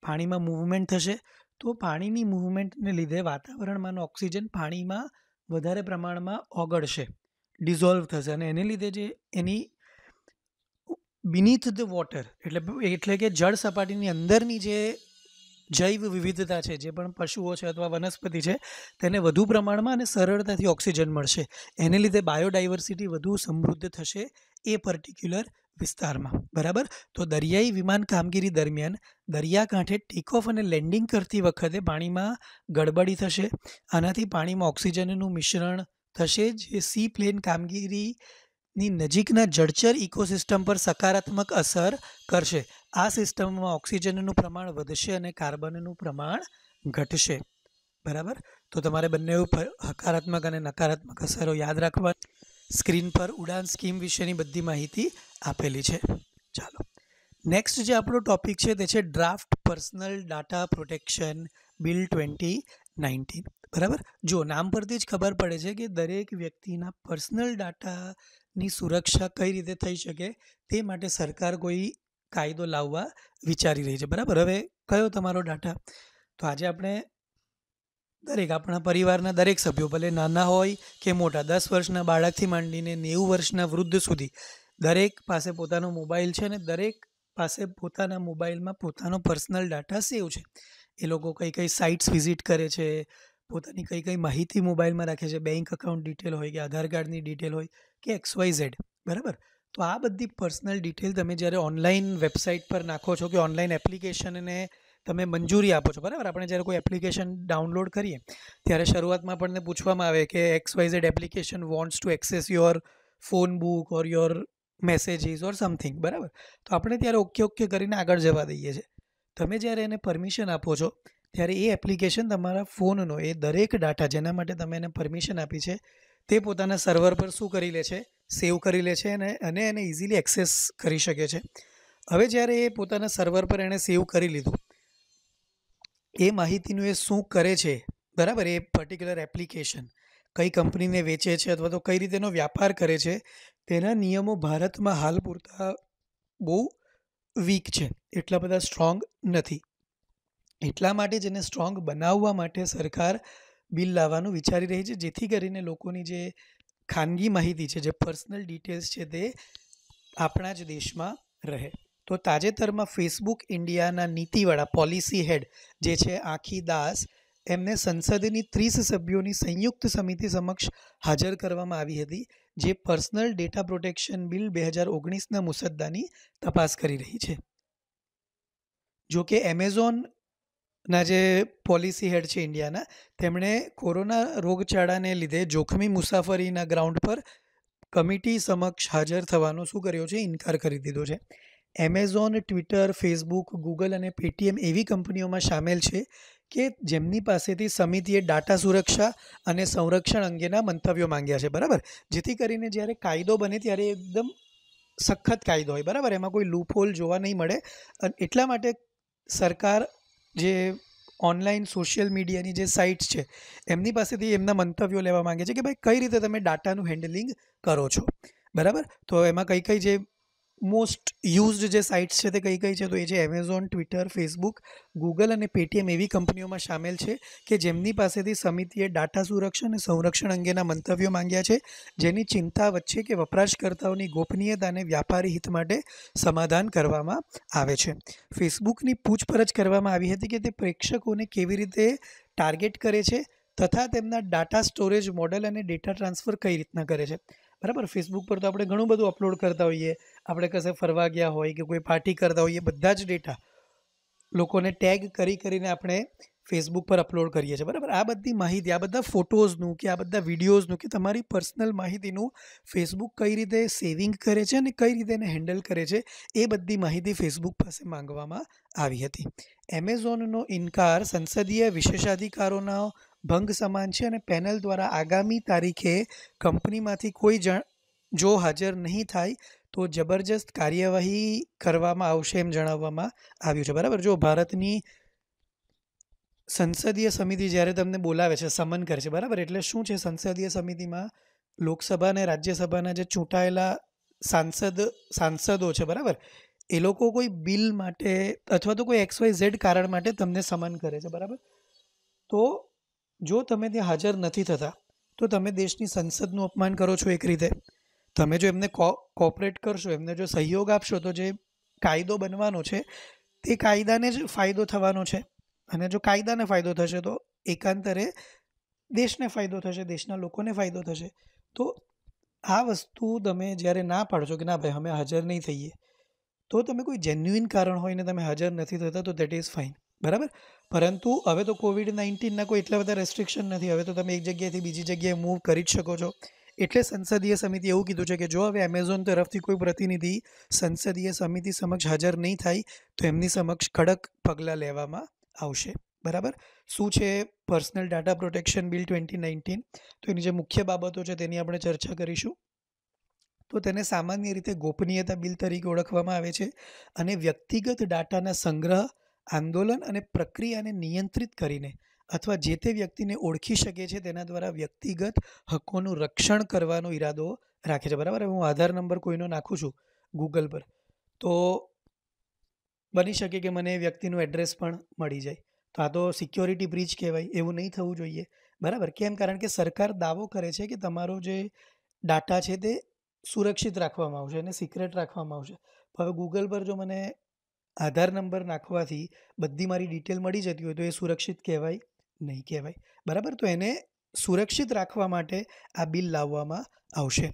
પાણીમાં મૂવમેન્ટ થશે તો પાણીની મૂવમેન્ટને લીધે વાતાવરણમાંનો ઓક્સિજન પાણીમાં વધારે પ્રમાણમાં ઓગળશે ડિઝોલ્વ થશે અને એને લીધે જે એની બિનીથ ધ વોટર એટલે એટલે કે જળ સપાટીની અંદરની જે જૈવ વિવિધતા છે જે પણ પશુઓ છે અથવા વનસ્પતિ છે તેને વધુ પ્રમાણમાં અને સરળતાથી ઓક્સિજન મળશે એને લીધે બાયોડાયવર્સિટી વધુ સમૃદ્ધ થશે એ પર્ટિક્યુલર વિસ્તારમાં બરાબર તો દરિયાઈ વિમાન કામગીરી દરમિયાન દરિયાકાંઠે ઓફ અને લેન્ડિંગ કરતી વખતે પાણીમાં ગડબડી થશે આનાથી પાણીમાં ઓક્સિજનનું મિશ્રણ થશે જે સી પ્લેન કામગીરી ની નજીકના જળચર ઇકોસિસ્ટમ પર સકારાત્મક અસર કરશે આ સિસ્ટમમાં ઓક્સિજનનું પ્રમાણ વધશે અને કાર્બનનું પ્રમાણ ઘટશે બરાબર તો તમારે બંને હકારાત્મક અને નકારાત્મક અસરો યાદ રાખવા સ્ક્રીન પર ઉડાન સ્કીમ વિશેની બધી માહિતી આપેલી છે ચાલો નેક્સ્ટ જે આપણો ટોપિક છે તે છે draft personal data protection bill twenty nineteen બરાબર જો નામ પરથી જ ખબર પડે છે કે દરેક વ્યક્તિના પર્સનલ ડાટા ની સુરક્ષા કઈ રીતે થઈ શકે તે માટે સરકાર કોઈ કાયદો લાવવા વિચારી રહી છે બરાબર હવે કયો તમારો ડાટા તો આજે આપણે દરેક આપણા પરિવારના દરેક સભ્યો ભલે નાના હોય કે મોટા દસ વર્ષના બાળકથી માંડીને નેવું વર્ષના વૃદ્ધ સુધી દરેક પાસે પોતાનો મોબાઈલ છે અને દરેક પાસે પોતાના મોબાઈલમાં પોતાનો પર્સનલ ડાટા સેવ છે એ લોકો કઈ કઈ સાઇટ્સ વિઝિટ કરે છે પોતાની કઈ કઈ માહિતી મોબાઈલમાં રાખે છે બેંક અકાઉન્ટ ડિટેલ હોય કે આધાર કાર્ડની ડિટેલ હોય કે એક્સવાય ઝેડ બરાબર તો આ બધી પર્સનલ ડિટેલ તમે જ્યારે ઓનલાઈન વેબસાઇટ પર નાખો છો કે ઓનલાઈન એપ્લિકેશનને તમે મંજૂરી આપો છો બરાબર આપણે જ્યારે કોઈ એપ્લિકેશન ડાઉનલોડ કરીએ ત્યારે શરૂઆતમાં આપણને પૂછવામાં આવે કે X Y Z application wants to access your phone book or your messages or something બરાબર તો આપણે ત્યારે ઓકે ઓકે કરીને આગળ જવા દઈએ છીએ તમે જ્યારે એને પરમિશન આપો છો ત્યારે એ એપ્લિકેશન તમારા ફોનનો એ દરેક ડાટા જેના માટે તમે એને પરમિશન આપી છે તે પોતાના સર્વર પર શું કરી લે છે સેવ કરી લે છે અને અને એને ઇઝીલી એક્સેસ કરી શકે છે હવે જ્યારે એ પોતાના સર્વર પર એણે સેવ કરી લીધું એ માહિતીનું એ શું કરે છે બરાબર એ પર્ટિક્યુલર એપ્લિકેશન કઈ કંપનીને વેચે છે અથવા તો કઈ રીતેનો વ્યાપાર કરે છે તેના નિયમો ભારતમાં હાલ પૂરતા બહુ વીક છે એટલા બધા સ્ટ્રોંગ નથી એટલા માટે જ એને સ્ટ્રોંગ બનાવવા માટે સરકાર બિલ લાવવાનું વિચારી રહી છે જેથી કરીને લોકોની જે ખાનગી માહિતી છે જે પર્સનલ ડિટેલ્સ છે તે આપણા જ દેશમાં રહે તો તાજેતરમાં ફેસબુક ઇન્ડિયાના નીતિવાળા પોલિસી હેડ જે છે આખી દાસ એમને સંસદની ત્રીસ સભ્યોની સંયુક્ત સમિતિ સમક્ષ હાજર કરવામાં આવી હતી જે પર્સનલ ડેટા પ્રોટેક્શન બિલ બે હજાર ઓગણીસના મુસદ્દાની તપાસ કરી રહી છે જો કે એમેઝોન ના જે પોલિસી હેડ છે ઇન્ડિયાના તેમણે કોરોના રોગચાળાને લીધે જોખમી મુસાફરીના ગ્રાઉન્ડ પર કમિટી સમક્ષ હાજર થવાનો શું કર્યો છે ઇનકાર કરી દીધો છે એમેઝોન ટ્વિટર ફેસબુક ગૂગલ અને પેટીએમ એવી કંપનીઓમાં સામેલ છે કે જેમની પાસેથી સમિતિએ ડાટા સુરક્ષા અને સંરક્ષણ અંગેના મંતવ્યો માંગ્યા છે બરાબર જેથી કરીને જ્યારે કાયદો બને ત્યારે એકદમ સખત કાયદો હોય બરાબર એમાં કોઈ લૂપહોલ જોવા નહીં મળે અને એટલા માટે સરકાર જે ઓનલાઈન સોશિયલ મીડિયાની જે સાઇટ્સ છે એમની પાસેથી એમના મંતવ્યો લેવા માગે છે કે ભાઈ કઈ રીતે તમે ડાટાનું હેન્ડલિંગ કરો છો બરાબર તો એમાં કઈ કઈ જે મોસ્ટ યુઝડ જે સાઇટ્સ છે તે કઈ કઈ છે તો એ છે એમેઝોન ટ્વિટર ફેસબુક ગૂગલ અને પેટીએમ એવી કંપનીઓમાં સામેલ છે કે જેમની પાસેથી સમિતિએ ડાટા સુરક્ષા અને સંરક્ષણ અંગેના મંતવ્યો માંગ્યા છે જેની ચિંતા વચ્ચે કે વપરાશકર્તાઓની ગોપનીયતાને વ્યાપારી હિત માટે સમાધાન કરવામાં આવે છે ફેસબુકની પૂછપરછ કરવામાં આવી હતી કે તે પ્રેક્ષકોને કેવી રીતે ટાર્ગેટ કરે છે તથા તેમના ડાટા સ્ટોરેજ મોડલ અને ડેટા ટ્રાન્સફર કઈ રીતના કરે છે બરાબર ફેસબુક પર તો આપણે ઘણું બધું અપલોડ કરતા હોઈએ આપણે કશે ફરવા ગયા હોય કે કોઈ પાર્ટી કરતા હોઈએ બધા જ ડેટા લોકોને ટેગ કરી કરીને આપણે ફેસબુક પર અપલોડ કરીએ છીએ બરાબર આ બધી માહિતી આ બધા ફોટોઝનું કે આ બધા વિડીયોઝનું કે તમારી પર્સનલ માહિતીનું ફેસબુક કઈ રીતે સેવિંગ કરે છે અને કઈ રીતે એને હેન્ડલ કરે છે એ બધી માહિતી ફેસબુક પાસે માંગવામાં આવી હતી એમેઝોનનો ઇનકાર સંસદીય વિશેષાધિકારોના ભંગ સમાન છે અને પેનલ દ્વારા આગામી તારીખે કંપનીમાંથી કોઈ જણ જો હાજર નહીં થાય તો જબરજસ્ત કાર્યવાહી કરવામાં આવશે એમ જણાવવામાં આવ્યું છે બરાબર જો ભારતની સંસદીય સમિતિ જ્યારે તમને બોલાવે છે સમન કરે છે બરાબર એટલે શું છે સંસદીય સમિતિમાં લોકસભા અને રાજ્યસભાના જે ચૂંટાયેલા સાંસદ સાંસદો છે બરાબર એ લોકો કોઈ બિલ માટે અથવા તો કોઈ એક્સ વાય ઝેડ કારણ માટે તમને સમન કરે છે બરાબર તો જો તમે ત્યાં હાજર નથી થતા તો તમે દેશની સંસદનું અપમાન કરો છો એક રીતે તમે જો એમને કોપરેટ કરશો એમને જો સહયોગ આપશો તો જે કાયદો બનવાનો છે તે કાયદાને જ ફાયદો થવાનો છે અને જો કાયદાને ફાયદો થશે તો એકાંતરે દેશને ફાયદો થશે દેશના લોકોને ફાયદો થશે તો આ વસ્તુ તમે જ્યારે ના પાડશો કે ના ભાઈ અમે હાજર નહીં થઈએ તો તમે કોઈ જેન્યુઇન કારણ હોય ને તમે હાજર નથી થતા તો દેટ ઇઝ ફાઇન બરાબર પરંતુ હવે તો કોવિડ નાઇન્ટીનના કોઈ એટલા બધા રેસ્ટ્રિક્શન નથી હવે તો તમે એક જગ્યાએથી બીજી જગ્યાએ મૂવ કરી જ શકો છો એટલે સંસદીય સમિતિ એવું કીધું છે કે જો હવે એમેઝોન તરફથી કોઈ પ્રતિનિધિ સંસદીય સમિતિ સમક્ષ હાજર નહીં થાય તો એમની સમક્ષ કડક પગલાં લેવામાં આવશે બરાબર શું છે personal data protection bill twenty nineteen તો એની જે મુખ્ય બાબતો છે તેની આપણે ચર્ચા કરીશું તો તેને સામાન્ય રીતે ગોપનીયતા બિલ તરીકે ઓળખવામાં આવે છે અને વ્યક્તિગત ડાટાના સંગ્રહ આંદોલન અને પ્રક્રિયાને નિયંત્રિત કરીને અથવા જે તે વ્યક્તિને ઓળખી શકે છે તેના દ્વારા વ્યક્તિગત હકોનું રક્ષણ કરવાનો ઈરાદો રાખે છે બરાબર હું આધાર નંબર કોઈનો નાખું છું ગૂગલ પર તો બની શકે કે મને વ્યક્તિનું એડ્રેસ પણ મળી જાય તો આ તો સિક્યોરિટી બ્રીચ કહેવાય એવું નહીં થવું જોઈએ બરાબર કેમ કારણ કે સરકાર દાવો કરે છે કે તમારો જે ડાટા છે તે સુરક્ષિત રાખવામાં આવશે અને સિક્રેટ રાખવામાં આવશે હવે ગૂગલ પર જો મને આધાર નંબર નાખવાથી બધી મારી ડિટેલ મળી જતી હોય તો એ સુરક્ષિત કહેવાય નહીં કહેવાય બરાબર તો એને સુરક્ષિત રાખવા માટે આ બિલ લાવવામાં આવશે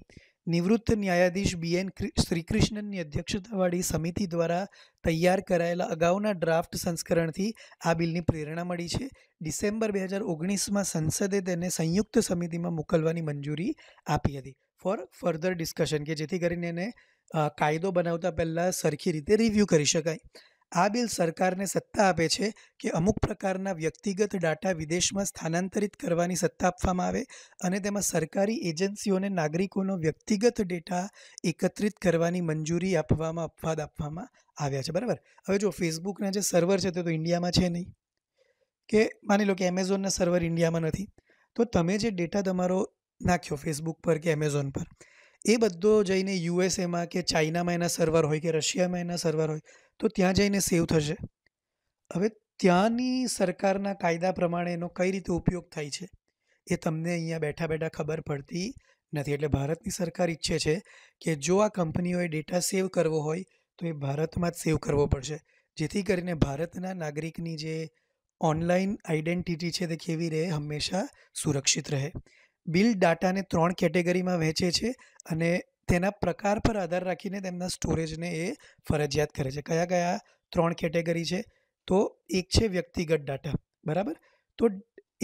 નિવૃત્ત ન્યાયાધીશ બીએન શ્રીકૃષ્ણનની અધ્યક્ષતાવાળી સમિતિ દ્વારા તૈયાર કરાયેલા અગાઉના ડ્રાફ્ટ સંસ્કરણથી આ બિલની પ્રેરણા મળી છે ડિસેમ્બર બે હજાર ઓગણીસમાં સંસદે તેને સંયુક્ત સમિતિમાં મોકલવાની મંજૂરી આપી હતી ફોર ફર્ધર ડિસ્કશન કે જેથી કરીને એને કાયદો બનાવતા પહેલાં સરખી રીતે રિવ્યૂ કરી શકાય આ બિલ સરકારને સત્તા આપે છે કે અમુક પ્રકારના વ્યક્તિગત ડાટા વિદેશમાં સ્થાનાંતરિત કરવાની સત્તા આપવામાં આવે અને તેમાં સરકારી એજન્સીઓને નાગરિકોનો વ્યક્તિગત ડેટા એકત્રિત કરવાની મંજૂરી આપવામાં અપવાદ આપવામાં આવ્યા છે બરાબર હવે જો ફેસબુકના જે સર્વર છે તે તો ઇન્ડિયામાં છે નહીં કે માની લો કે એમેઝોનના સર્વર ઇન્ડિયામાં નથી તો તમે જે ડેટા તમારો નાખ્યો ફેસબુક પર કે એમેઝોન પર એ બધો જઈને યુએસએમાં કે ચાઇનામાં એના સર્વર હોય કે રશિયામાં એના સર્વર હોય તો ત્યાં જઈને સેવ થશે હવે ત્યાંની સરકારના કાયદા પ્રમાણે એનો કઈ રીતે ઉપયોગ થાય છે એ તમને અહીંયા બેઠા બેઠા ખબર પડતી નથી એટલે ભારતની સરકાર ઈચ્છે છે કે જો આ કંપનીઓએ ડેટા સેવ કરવો હોય તો એ ભારતમાં જ સેવ કરવો પડશે જેથી કરીને ભારતના નાગરિકની જે ઓનલાઈન આઈડેન્ટિટી છે તે કેવી રહે હંમેશા સુરક્ષિત રહે બિલ ડાટાને ત્રણ કેટેગરીમાં વહેંચે છે અને તેના પ્રકાર પર આધાર રાખીને તેમના સ્ટોરેજને એ ફરજિયાત કરે છે કયા કયા ત્રણ કેટેગરી છે તો એક છે વ્યક્તિગત ડાટા બરાબર તો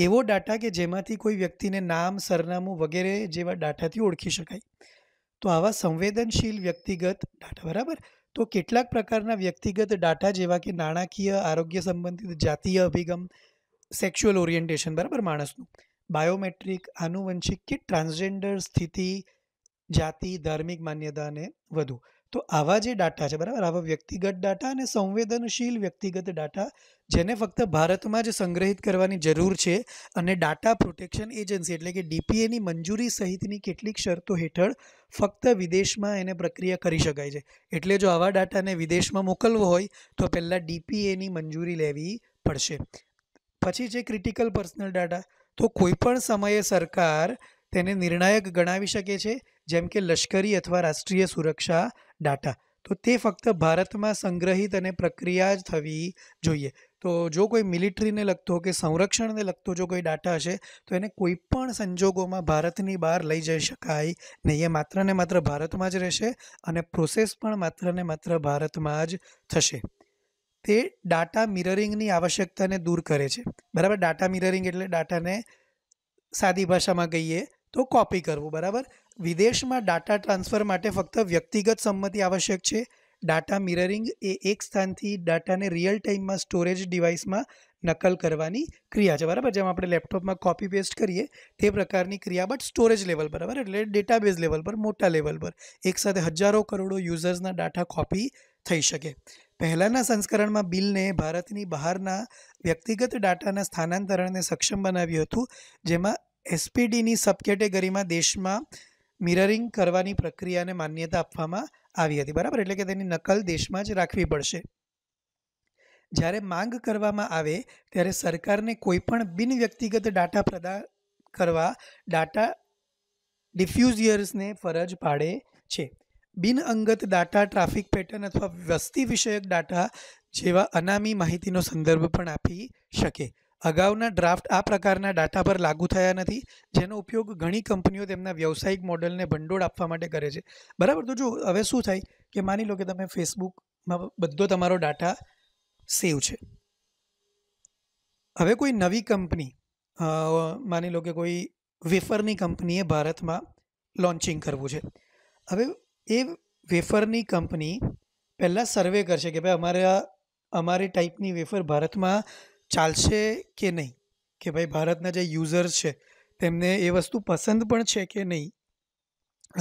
એવો ડાટા કે જેમાંથી કોઈ વ્યક્તિને નામ સરનામું વગેરે જેવા ડાટાથી ઓળખી શકાય તો આવા સંવેદનશીલ વ્યક્તિગત ડાટા બરાબર તો કેટલાક પ્રકારના વ્યક્તિગત ડાટા જેવા કે નાણાકીય આરોગ્ય સંબંધિત જાતીય અભિગમ સેક્સ્યુઅલ ઓરિએન્ટેશન બરાબર માણસનું બાયોમેટ્રિક આનુવંશિક કે ટ્રાન્સજેન્ડર સ્થિતિ જાતિ ધાર્મિક માન્યતાને વધુ તો આવા જે ડાટા છે બરાબર આવા વ્યક્તિગત ડાટા અને સંવેદનશીલ વ્યક્તિગત ડાટા જેને ફક્ત ભારતમાં જ સંગ્રહિત કરવાની જરૂર છે અને ડાટા પ્રોટેક્શન એજન્સી એટલે કે ડીપીએની મંજૂરી સહિતની કેટલીક શરતો હેઠળ ફક્ત વિદેશમાં એને પ્રક્રિયા કરી શકાય છે એટલે જો આવા ડાટાને વિદેશમાં મોકલવો હોય તો પહેલાં ડીપીએની મંજૂરી લેવી પડશે પછી છે ક્રિટિકલ પર્સનલ ડાટા તો કોઈપણ સમયે સરકાર તેને નિર્ણાયક ગણાવી શકે છે જેમ કે લશ્કરી અથવા રાષ્ટ્રીય સુરક્ષા ડાટા તો તે ફક્ત ભારતમાં સંગ્રહિત અને પ્રક્રિયા જ થવી જોઈએ તો જો કોઈ મિલિટરીને લગતો કે સંરક્ષણને લગતો જો કોઈ ડાટા હશે તો એને કોઈપણ સંજોગોમાં ભારતની બહાર લઈ જઈ શકાય નહીં એ માત્ર ને માત્ર ભારતમાં જ રહેશે અને પ્રોસેસ પણ માત્ર ને માત્ર ભારતમાં જ થશે તે ડેટા મિરરિંગ ની આવશ્યકતાને દૂર કરે છે બરાબર ડેટા મિરરિંગ એટલે ડેટાને સાદી ભાષામાં કહીએ તો કોપી કરવું બરાબર વિદેશમાં ડેટા ટ્રાન્સફર માટે ફક્ત વ્યક્તિગત સંમતિ આવશ્યક છે ડેટા મિરરિંગ એ એક સ્થાનથી ડેટાને real time માં સ્ટોરેજ ડિવાઇસમાં નકલ કરવાની ક્રિયા છે બરાબર જેમ આપણે લેપટોપમાં કોપી પેસ્ટ કરીએ તે પ્રકારની ક્રિયા બટ સ્ટોરેજ લેવલ બરાબર એટલે ડેટાબેઝ લેવલ પર મોટા લેવલ પર એકસાથે હજારો કરોડો યુઝર્સના ડેટા કોપી થઈ શકે પહેલાંના સંસ્કરણમાં બિલને ભારતની બહારના વ્યક્તિગત ડાટાના સ્થાનાંતરણને સક્ષમ બનાવ્યું હતું જેમાં એસપીડીની સબ કેટેગરીમાં દેશમાં મિરરિંગ કરવાની પ્રક્રિયાને માન્યતા આપવામાં આવી હતી બરાબર એટલે કે તેની નકલ દેશમાં જ રાખવી પડશે જ્યારે માંગ કરવામાં આવે ત્યારે સરકારને કોઈપણ બિન વ્યક્તિગત ડાટા પ્રદાન કરવા ડાટા ડિફ્યુઝિયર્સને ફરજ પાડે છે બિન અંગત ડાટા ટ્રાફિક પેટર્ન અથવા વસ્તી વિષયક ડાટા જેવા અનામી માહિતીનો સંદર્ભ પણ આપી શકે અગાઉના ડ્રાફ્ટ આ પ્રકારના ડાટા પર લાગુ થયા નથી જેનો ઉપયોગ ઘણી કંપનીઓ તેમના વ્યવસાયિક મોડલને ભંડોળ આપવા માટે કરે છે બરાબર તો જો હવે શું થાય કે માની લો કે તમે ફેસબુકમાં બધો તમારો ડાટા સેવ છે હવે કોઈ નવી કંપની માની લો કે કોઈ વેફરની કંપનીએ ભારતમાં લોન્ચિંગ કરવું છે હવે એ વેફરની કંપની પહેલાં સર્વે કરશે કે ભાઈ અમારા અમારી ટાઈપની વેફર ભારતમાં ચાલશે કે નહીં કે ભાઈ ભારતના જે યુઝર્સ છે તેમને એ વસ્તુ પસંદ પણ છે કે નહીં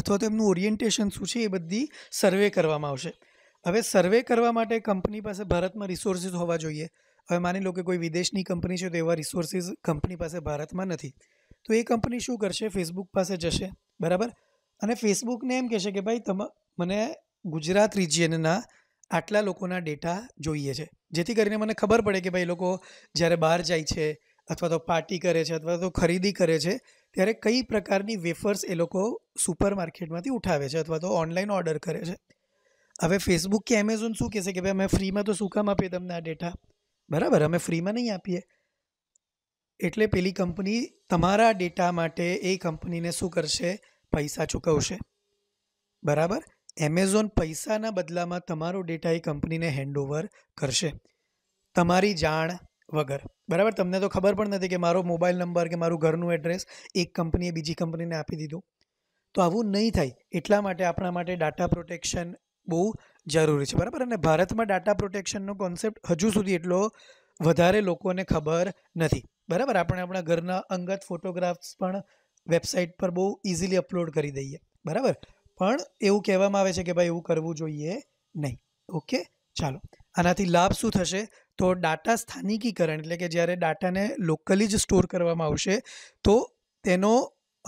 અથવા તેમનું ઓરિએન્ટેશન શું છે એ બધી સર્વે કરવામાં આવશે હવે સર્વે કરવા માટે કંપની પાસે ભારતમાં રિસોર્સિસ હોવા જોઈએ હવે માની લો કે કોઈ વિદેશની કંપની છે તો એવા રિસોર્સિસ કંપની પાસે ભારતમાં નથી તો એ કંપની શું કરશે ફેસબુક પાસે જશે બરાબર અને ફેસબુકને એમ કહેશે કે ભાઈ તમે મને ગુજરાત રિજિયનના આટલા લોકોના ડેટા જોઈએ છે જેથી કરીને મને ખબર પડે કે ભાઈ લોકો જ્યારે બહાર જાય છે અથવા તો પાર્ટી કરે છે અથવા તો ખરીદી કરે છે ત્યારે કઈ પ્રકારની વેફર્સ એ લોકો સુપરમાર્કેટમાંથી ઉઠાવે છે અથવા તો ઓનલાઈન ઓર્ડર કરે છે હવે ફેસબુક કે એમેઝોન શું કહેશે કે ભાઈ અમે ફ્રીમાં તો શું કામ આપીએ તમને આ ડેટા બરાબર અમે ફ્રીમાં નહીં આપીએ એટલે પેલી કંપની તમારા ડેટા માટે એ કંપનીને શું કરશે પૈસા ચૂકવશે બરાબર એમેઝોન પૈસાના બદલામાં તમારો ડેટા એ કંપનીને હેન્ડઓવર કરશે તમારી જાણ વગર બરાબર તમને તો ખબર પણ નથી કે મારો મોબાઈલ નંબર કે મારું ઘરનું એડ્રેસ એક કંપનીએ બીજી કંપનીને આપી દીધું તો આવું નહીં થાય એટલા માટે આપણા માટે ડાટા પ્રોટેક્શન બહુ જરૂરી છે બરાબર અને ભારતમાં ડાટા પ્રોટેક્શનનો કોન્સેપ્ટ હજુ સુધી એટલો વધારે લોકોને ખબર નથી બરાબર આપણે આપણા ઘરના અંગત ફોટોગ્રાફ્સ પણ વેબસાઇટ પર બહુ ઇઝીલી અપલોડ કરી દઈએ બરાબર પણ એવું કહેવામાં આવે છે કે ભાઈ એવું કરવું જોઈએ નહીં ઓકે ચાલો આનાથી લાભ શું થશે તો ડાટા સ્થાનિકીકરણ એટલે કે જ્યારે ડાટાને લોકલી જ સ્ટોર કરવામાં આવશે તો તેનો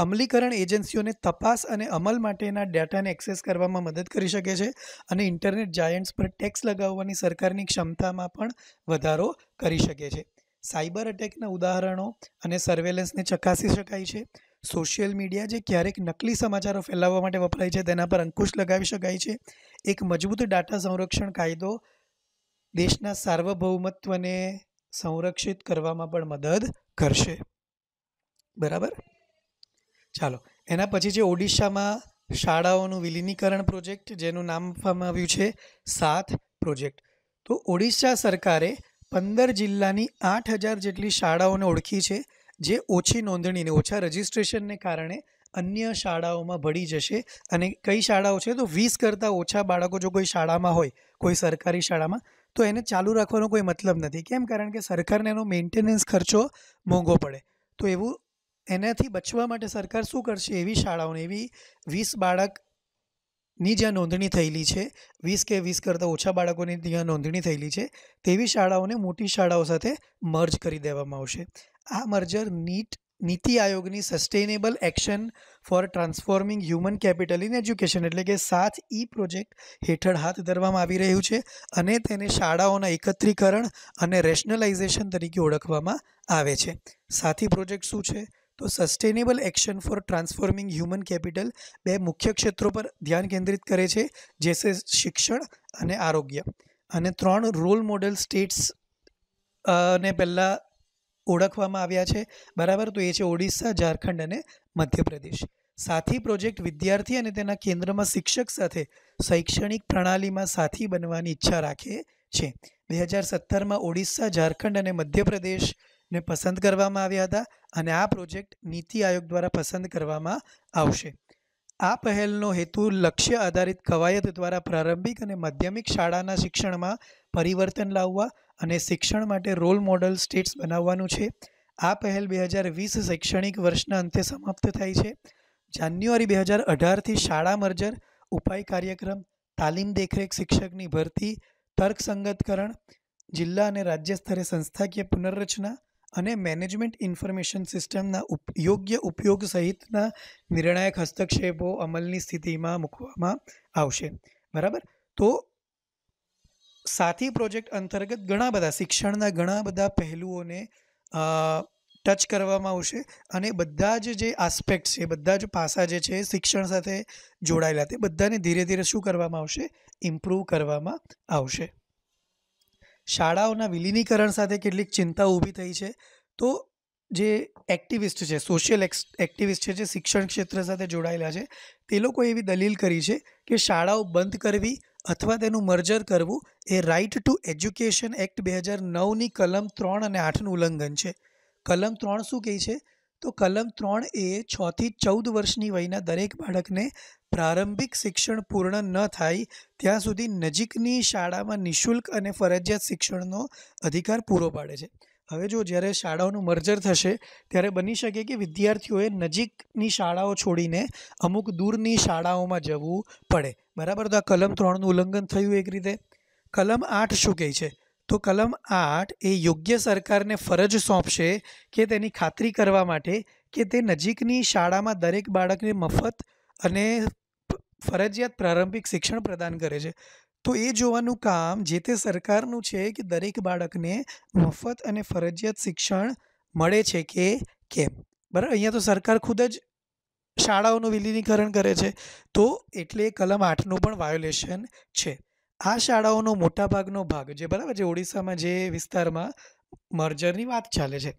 અમલીકરણ એજન્સીઓને તપાસ અને અમલ માટેના ડેટાને એક્સેસ કરવામાં મદદ કરી શકે છે અને ઇન્ટરનેટ જાયન્ટ્સ પર ટેક્સ લગાવવાની સરકારની ક્ષમતામાં પણ વધારો કરી શકે છે સાયબર અટેકના ઉદાહરણો અને સર્વેલન્સને ચકાસી શકાય છે સોશિયલ મીડિયા જે ક્યારેક નકલી સમાચારો ફેલાવવા માટે વપરાય છે તેના પર અંકુશ લગાવી શકાય છે એક મજબૂત ડાટા સંરક્ષણ કાયદો દેશના સાર્વભૌમત્વને સંરક્ષિત કરવામાં પણ મદદ કરશે બરાબર ચાલો એના પછી છે ઓડિશામાં શાળાઓનું વિલીનીકરણ પ્રોજેક્ટ જેનું નામ આપવામાં આવ્યું છે સાથ પ્રોજેક્ટ તો ઓડિશા સરકારે પંદર જિલ્લાની આઠ હજાર જેટલી શાળાઓને ઓળખી છે જે ઓછી નોંધણીને ઓછા રજિસ્ટ્રેશનને કારણે અન્ય શાળાઓમાં ભળી જશે અને કઈ શાળાઓ છે તો વીસ કરતાં ઓછા બાળકો જો કોઈ શાળામાં હોય કોઈ સરકારી શાળામાં તો એને ચાલુ રાખવાનો કોઈ મતલબ નથી કેમ કારણ કે સરકારને એનો મેન્ટેનન્સ ખર્ચો મોંઘો પડે તો એવું એનાથી બચવા માટે સરકાર શું કરશે એવી શાળાઓને એવી વીસ બાળકની જ્યાં નોંધણી થયેલી છે વીસ કે વીસ કરતાં ઓછા બાળકોની જ્યાં નોંધણી થયેલી છે તેવી શાળાઓને મોટી શાળાઓ સાથે મર્જ કરી દેવામાં આવશે આ મર્જર નીટ નીતિ આયોગની sustainable action for transforming human capital in education એટલે કે સાત ઈ પ્રોજેક્ટ હેઠળ હાથ ધરવામાં આવી રહ્યું છે અને તેને શાળાઓના એકત્રીકરણ અને રેશનલાઇઝેશન તરીકે ઓળખવામાં આવે છે સાથી પ્રોજેક્ટ શું છે તો sustainable action for transforming human capital બે મુખ્ય ક્ષેત્રો પર ધ્યાન કેન્દ્રિત કરે છે જે છે શિક્ષણ અને આરોગ્ય અને ત્રણ રોલ મોડેલ સ્ટેટ્સ ને પહેલાં ઓડખવામાં આવ્યા છે બરાબર તો એ છે ઓડિશા झारखंड અને મધ્યપ્રદેશ સાથી પ્રોજેક્ટ વિદ્યાર્થી અને તેના કેન્દ્રમાં શિક્ષક સાથે શૈક્ષણિક પ્રણાલીમાં સાથી બનવાની ઈચ્છા રાખે છે 2017 માં ઓડિશા झारखंड અને મધ્યપ્રદેશ ને પસંદ કરવામાં આવ્યા હતા અને આ પ્રોજેક્ટ નીતિ આયોગ દ્વારા પસંદ કરવામાં આવશે આ પહેલનો હેતુ લક્ષ્ય આધારિત કવાયત દ્વારા પ્રાથમિક અને માધ્યમિક શાળાના શિક્ષણમાં પરિવર્તન લાવવા અને શિક્ષણ માટે રોલ મોડલ સ્ટેટ્સ બનાવવાનું છે આ પહેલ બે હજાર વીસ શૈક્ષણિક વર્ષના અંતે સમાપ્ત થાય છે જાન્યુઆરી બે હજાર અઢારથી શાળા મર્જર ઉપાય કાર્યક્રમ તાલીમ દેખરેખ શિક્ષકની ભરતી તર્કસંગતકરણ જિલ્લા અને રાજ્ય સ્તરે સંસ્થાકીય પુનર્રચના અને મેનેજમેન્ટ ઇન્ફોર્મેશન સિસ્ટમના યોગ્ય ઉપયોગ સહિતના નિર્ણાયક હસ્તક્ષેપો અમલની સ્થિતિમાં મૂકવામાં આવશે બરાબર તો સાથી પ્રોજેક્ટ અંતર્ગત ઘણા બધા શિક્ષણના ઘણા બધા પહેલુઓને ટચ કરવામાં આવશે અને બધા જ જે આસ્પેક્ટ છે બધા જ પાસા જે છે શિક્ષણ સાથે જોડાયેલા તે બધાને ધીરે ધીરે શું કરવામાં આવશે ઇમ્પ્રૂવ કરવામાં આવશે શાળાઓના વિલીનીકરણ સાથે કેટલીક ચિંતા ઊભી થઈ છે તો જે એક્ટિવિસ્ટ છે સોશિયલ એક્ટિવિસ્ટ છે જે શિક્ષણ ક્ષેત્ર સાથે જોડાયેલા છે તે લોકો એવી દલીલ કરી છે કે શાળાઓ બંધ કરવી અથવા તેનું મર્જર કરવું એ રાઇટ ટુ એજ્યુકેશન એક્ટ બે હજાર નવની કલમ ત્રણ અને આઠનું ઉલ્લંઘન છે કલમ ત્રણ શું કહે છે તો કલમ ત્રણ એ છથી ચૌદ વર્ષની વયના દરેક બાળકને પ્રારંભિક શિક્ષણ પૂર્ણ ન થાય ત્યાં સુધી નજીકની શાળામાં નિઃશુલ્ક અને ફરજિયાત શિક્ષણનો અધિકાર પૂરો પાડે છે હવે જો જ્યારે શાળાઓનું મર્જર થશે ત્યારે બની શકે કે વિદ્યાર્થીઓએ નજીકની શાળાઓ છોડીને અમુક દૂરની શાળાઓમાં જવું પડે બરાબર તો આ કલમ ત્રણનું ઉલ્લંઘન થયું એક રીતે કલમ આઠ શું કહે છે તો કલમ આઠ એ યોગ્ય સરકારને ફરજ સોંપશે કે તેની ખાતરી કરવા માટે કે તે નજીકની શાળામાં દરેક બાળકને મફત અને ફરજિયાત પ્રારંભિક શિક્ષણ પ્રદાન કરે છે તો એ જોવાનું કામ જે તે સરકારનું છે કે દરેક બાળકને મફત અને ફરજિયાત શિક્ષણ મળે છે કે કેમ બરાબર અહીંયા તો સરકાર ખુદ જ શાળાઓનું વિલીનીકરણ કરે છે તો એટલે કલમ આઠનું પણ વાયોલેશન છે આ શાળાઓનો મોટાભાગનો ભાગ જે બરાબર છે ઓડિશામાં જે વિસ્તારમાં મર્જરની વાત ચાલે છે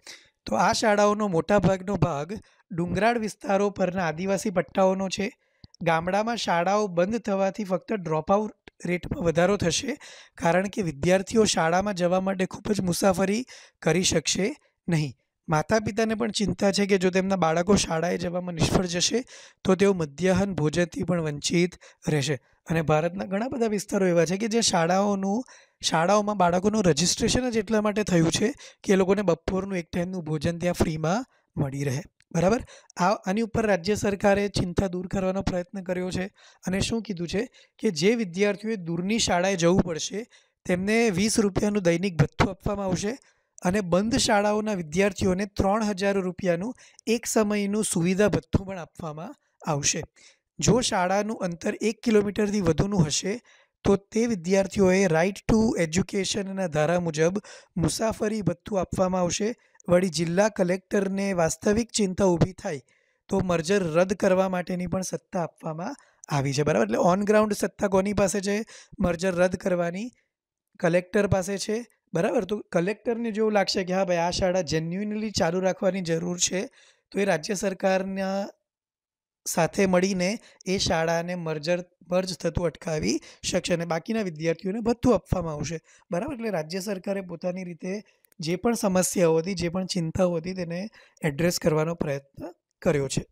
તો આ શાળાઓનો મોટાભાગનો ભાગ ડુંગરાળ વિસ્તારો પરના આદિવાસી પટ્ટાઓનો છે ગામડામાં શાળાઓ બંધ થવાથી ફક્ત ડ્રોપઆઉટ રેટમાં વધારો થશે કારણ કે વિદ્યાર્થીઓ શાળામાં જવા માટે ખૂબ જ મુસાફરી કરી શકશે નહીં માતા પિતાને પણ ચિંતા છે કે જો તેમના બાળકો શાળાએ જવામાં નિષ્ફળ જશે તો તેઓ મધ્યાહન ભોજનથી પણ વંચિત રહેશે અને ભારતના ઘણા બધા વિસ્તારો એવા છે કે જે શાળાઓનું શાળાઓમાં બાળકોનું રજિસ્ટ્રેશન જ એટલા માટે થયું છે કે એ લોકોને બપોરનું એક ટાઈમનું ભોજન ત્યાં ફ્રીમાં મળી રહે બરાબર આ આની ઉપર રાજ્ય સરકારે ચિંતા દૂર કરવાનો પ્રયત્ન કર્યો છે અને શું કીધું છે કે જે વિદ્યાર્થીઓએ દૂરની શાળાએ જવું પડશે તેમને વીસ રૂપિયાનું દૈનિક ભથ્થું આપવામાં આવશે અને બંધ શાળાઓના વિદ્યાર્થીઓને ત્રણ હજાર રૂપિયાનું એક સમયનું સુવિધા ભથ્થું પણ આપવામાં આવશે જો શાળાનું અંતર એક કિલોમીટરથી વધુનું હશે તો તે વિદ્યાર્થીઓએ રાઇટ ટુ એજ્યુકેશનના ધારા મુજબ મુસાફરી ભથ્થું આપવામાં આવશે વળી જિલ્લા કલેક્ટરને વાસ્તવિક ચિંતા ઊભી થાય તો મર્જર રદ કરવા માટેની પણ સત્તા આપવામાં આવી છે બરાબર એટલે ઓન ગ્રાઉન્ડ સત્તા કોની પાસે છે મર્જર રદ કરવાની કલેક્ટર પાસે છે બરાબર તો કલેક્ટરને જેવું લાગશે કે હા ભાઈ આ શાળા જેન્યુઇનલી ચાલુ રાખવાની જરૂર છે તો એ રાજ્ય સરકારના સાથે મળીને એ શાળાને મર્જર મર્જ થતું અટકાવી શકશે અને બાકીના વિદ્યાર્થીઓને ભથ્થું આપવામાં આવશે બરાબર એટલે રાજ્ય સરકારે પોતાની રીતે જે પણ સમસ્યાઓ હતી જે પણ ચિંતાઓ હતી તેને એડ્રેસ કરવાનો પ્રયત્ન કર્યો છે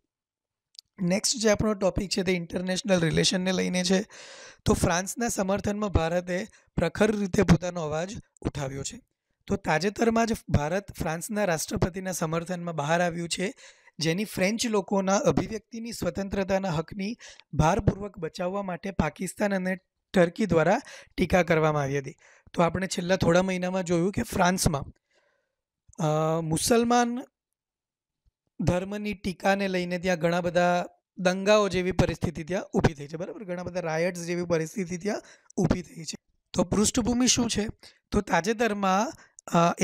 નેક્સ્ટ જે આપણો ટોપિક છે તે ઇન્ટરનેશનલ રિલેશનને લઈને છે તો ફ્રાન્સના સમર્થનમાં ભારતે પ્રખર રીતે પોતાનો અવાજ ઉઠાવ્યો છે તો તાજેતરમાં જ ભારત ફ્રાન્સના રાષ્ટ્રપતિના સમર્થનમાં બહાર આવ્યું છે જેની ફ્રેન્ચ લોકોના અભિવ્યક્તિની સ્વતંત્રતાના હકની ભારપૂર્વક બચાવવા માટે પાકિસ્તાન અને ટર્કી દ્વારા ટીકા કરવામાં આવી હતી તો આપણે છેલ્લા થોડા મહિનામાં જોયું કે ફ્રાન્સમાં મુસલમાન ધર્મની ટીકાને લઈને ત્યાં ઘણા બધા દંગાઓ જેવી પરિસ્થિતિ ત્યાં ઊભી થઈ છે બરાબર ઘણા બધા રાયટ્સ જેવી પરિસ્થિતિ ત્યાં ઊભી થઈ છે તો પૃષ્ઠભૂમિ શું છે તો તાજેતરમાં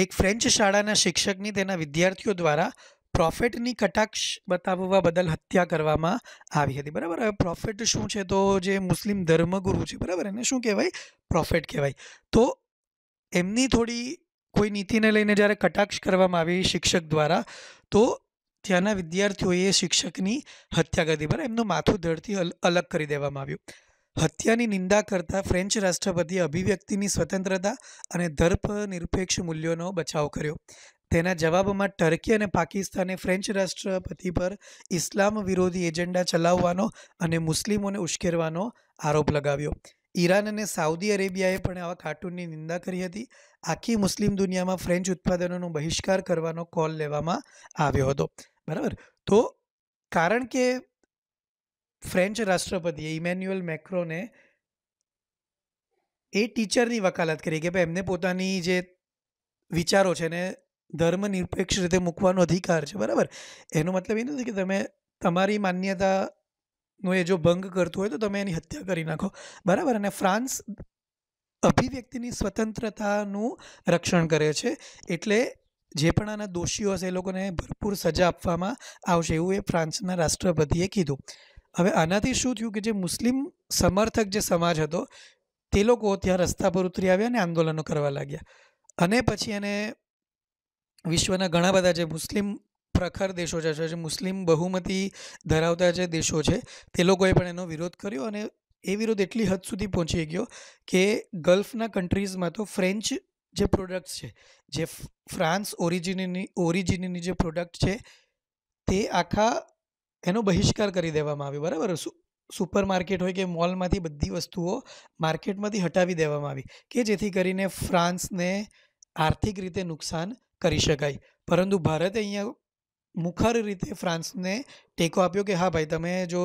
એક ફ્રેન્ચ શાળાના શિક્ષકની તેના વિદ્યાર્થીઓ દ્વારા પ્રોફેટની કટાક્ષ બતાવવા બદલ હત્યા કરવામાં આવી હતી બરાબર હવે પ્રોફેટ શું છે તો જે મુસ્લિમ ધર્મગુરુ છે બરાબર એને શું કહેવાય પ્રોફેટ કહેવાય તો એમની થોડી કોઈ નીતિને લઈને જ્યારે કટાક્ષ કરવામાં આવી શિક્ષક દ્વારા તો ત્યાંના વિદ્યાર્થીઓએ શિક્ષકની હત્યા કરી બરાબર એમનું માથું ધડથી અલગ કરી દેવામાં આવ્યું હત્યાની નિંદા કરતા ફ્રેન્ચ રાષ્ટ્રપતિએ અભિવ્યક્તિની સ્વતંત્રતા અને નિરપેક્ષ મૂલ્યોનો બચાવ કર્યો તેના જવાબમાં ટર્કી અને પાકિસ્તાને ફ્રેન્ચ રાષ્ટ્રપતિ પર ઇસ્લામ વિરોધી એજન્ડા ચલાવવાનો અને મુસ્લિમોને ઉશ્કેરવાનો આરોપ લગાવ્યો ઈરાન અને સાઉદી અરેબિયાએ પણ આવા કાર્ટૂનની નિંદા કરી હતી આખી મુસ્લિમ દુનિયામાં ફ્રેન્ચ ઉત્પાદનોનો બહિષ્કાર કરવાનો કોલ લેવામાં આવ્યો હતો બરાબર તો કારણ કે ફ્રેન્ચ રાષ્ટ્રપતિએ ઇમેન્યુઅલ મેક્રોને એ ટીચરની વકાલત કરી કે ભાઈ એમને પોતાની જે વિચારો છે ને ધર્મનિરપેક્ષ રીતે મૂકવાનો અધિકાર છે બરાબર એનો મતલબ એ નથી કે તમે તમારી માન્યતાનો એ જો ભંગ કરતું હોય તો તમે એની હત્યા કરી નાખો બરાબર અને ફ્રાન્સ અભિવ્યક્તિની સ્વતંત્રતાનું રક્ષણ કરે છે એટલે જે પણ આના દોષીઓ હશે એ લોકોને ભરપૂર સજા આપવામાં આવશે એવું એ ફ્રાન્સના રાષ્ટ્રપતિએ કીધું હવે આનાથી શું થયું કે જે મુસ્લિમ સમર્થક જે સમાજ હતો તે લોકો ત્યાં રસ્તા પર ઉતરી આવ્યા અને આંદોલનો કરવા લાગ્યા અને પછી એને વિશ્વના ઘણા બધા જે મુસ્લિમ પ્રખર દેશો છે જે મુસ્લિમ બહુમતી ધરાવતા જે દેશો છે તે લોકોએ પણ એનો વિરોધ કર્યો અને એ વિરોધ એટલી હદ સુધી પહોંચી ગયો કે ગલ્ફના કન્ટ્રીઝમાં તો ફ્રેન્ચ જે પ્રોડક્ટ્સ છે જે ફ્રાન્સ ઓરિજિનની ઓરિજિનની જે પ્રોડક્ટ છે તે આખા એનો બહિષ્કાર કરી દેવામાં આવ્યો બરાબર સુપર માર્કેટ હોય કે મોલમાંથી બધી વસ્તુઓ માર્કેટમાંથી હટાવી દેવામાં આવી કે જેથી કરીને ફ્રાન્સને આર્થિક રીતે નુકસાન કરી શકાય પરંતુ ભારતે અહીંયા મુખર રીતે ફ્રાન્સને ટેકો આપ્યો કે હા ભાઈ તમે જો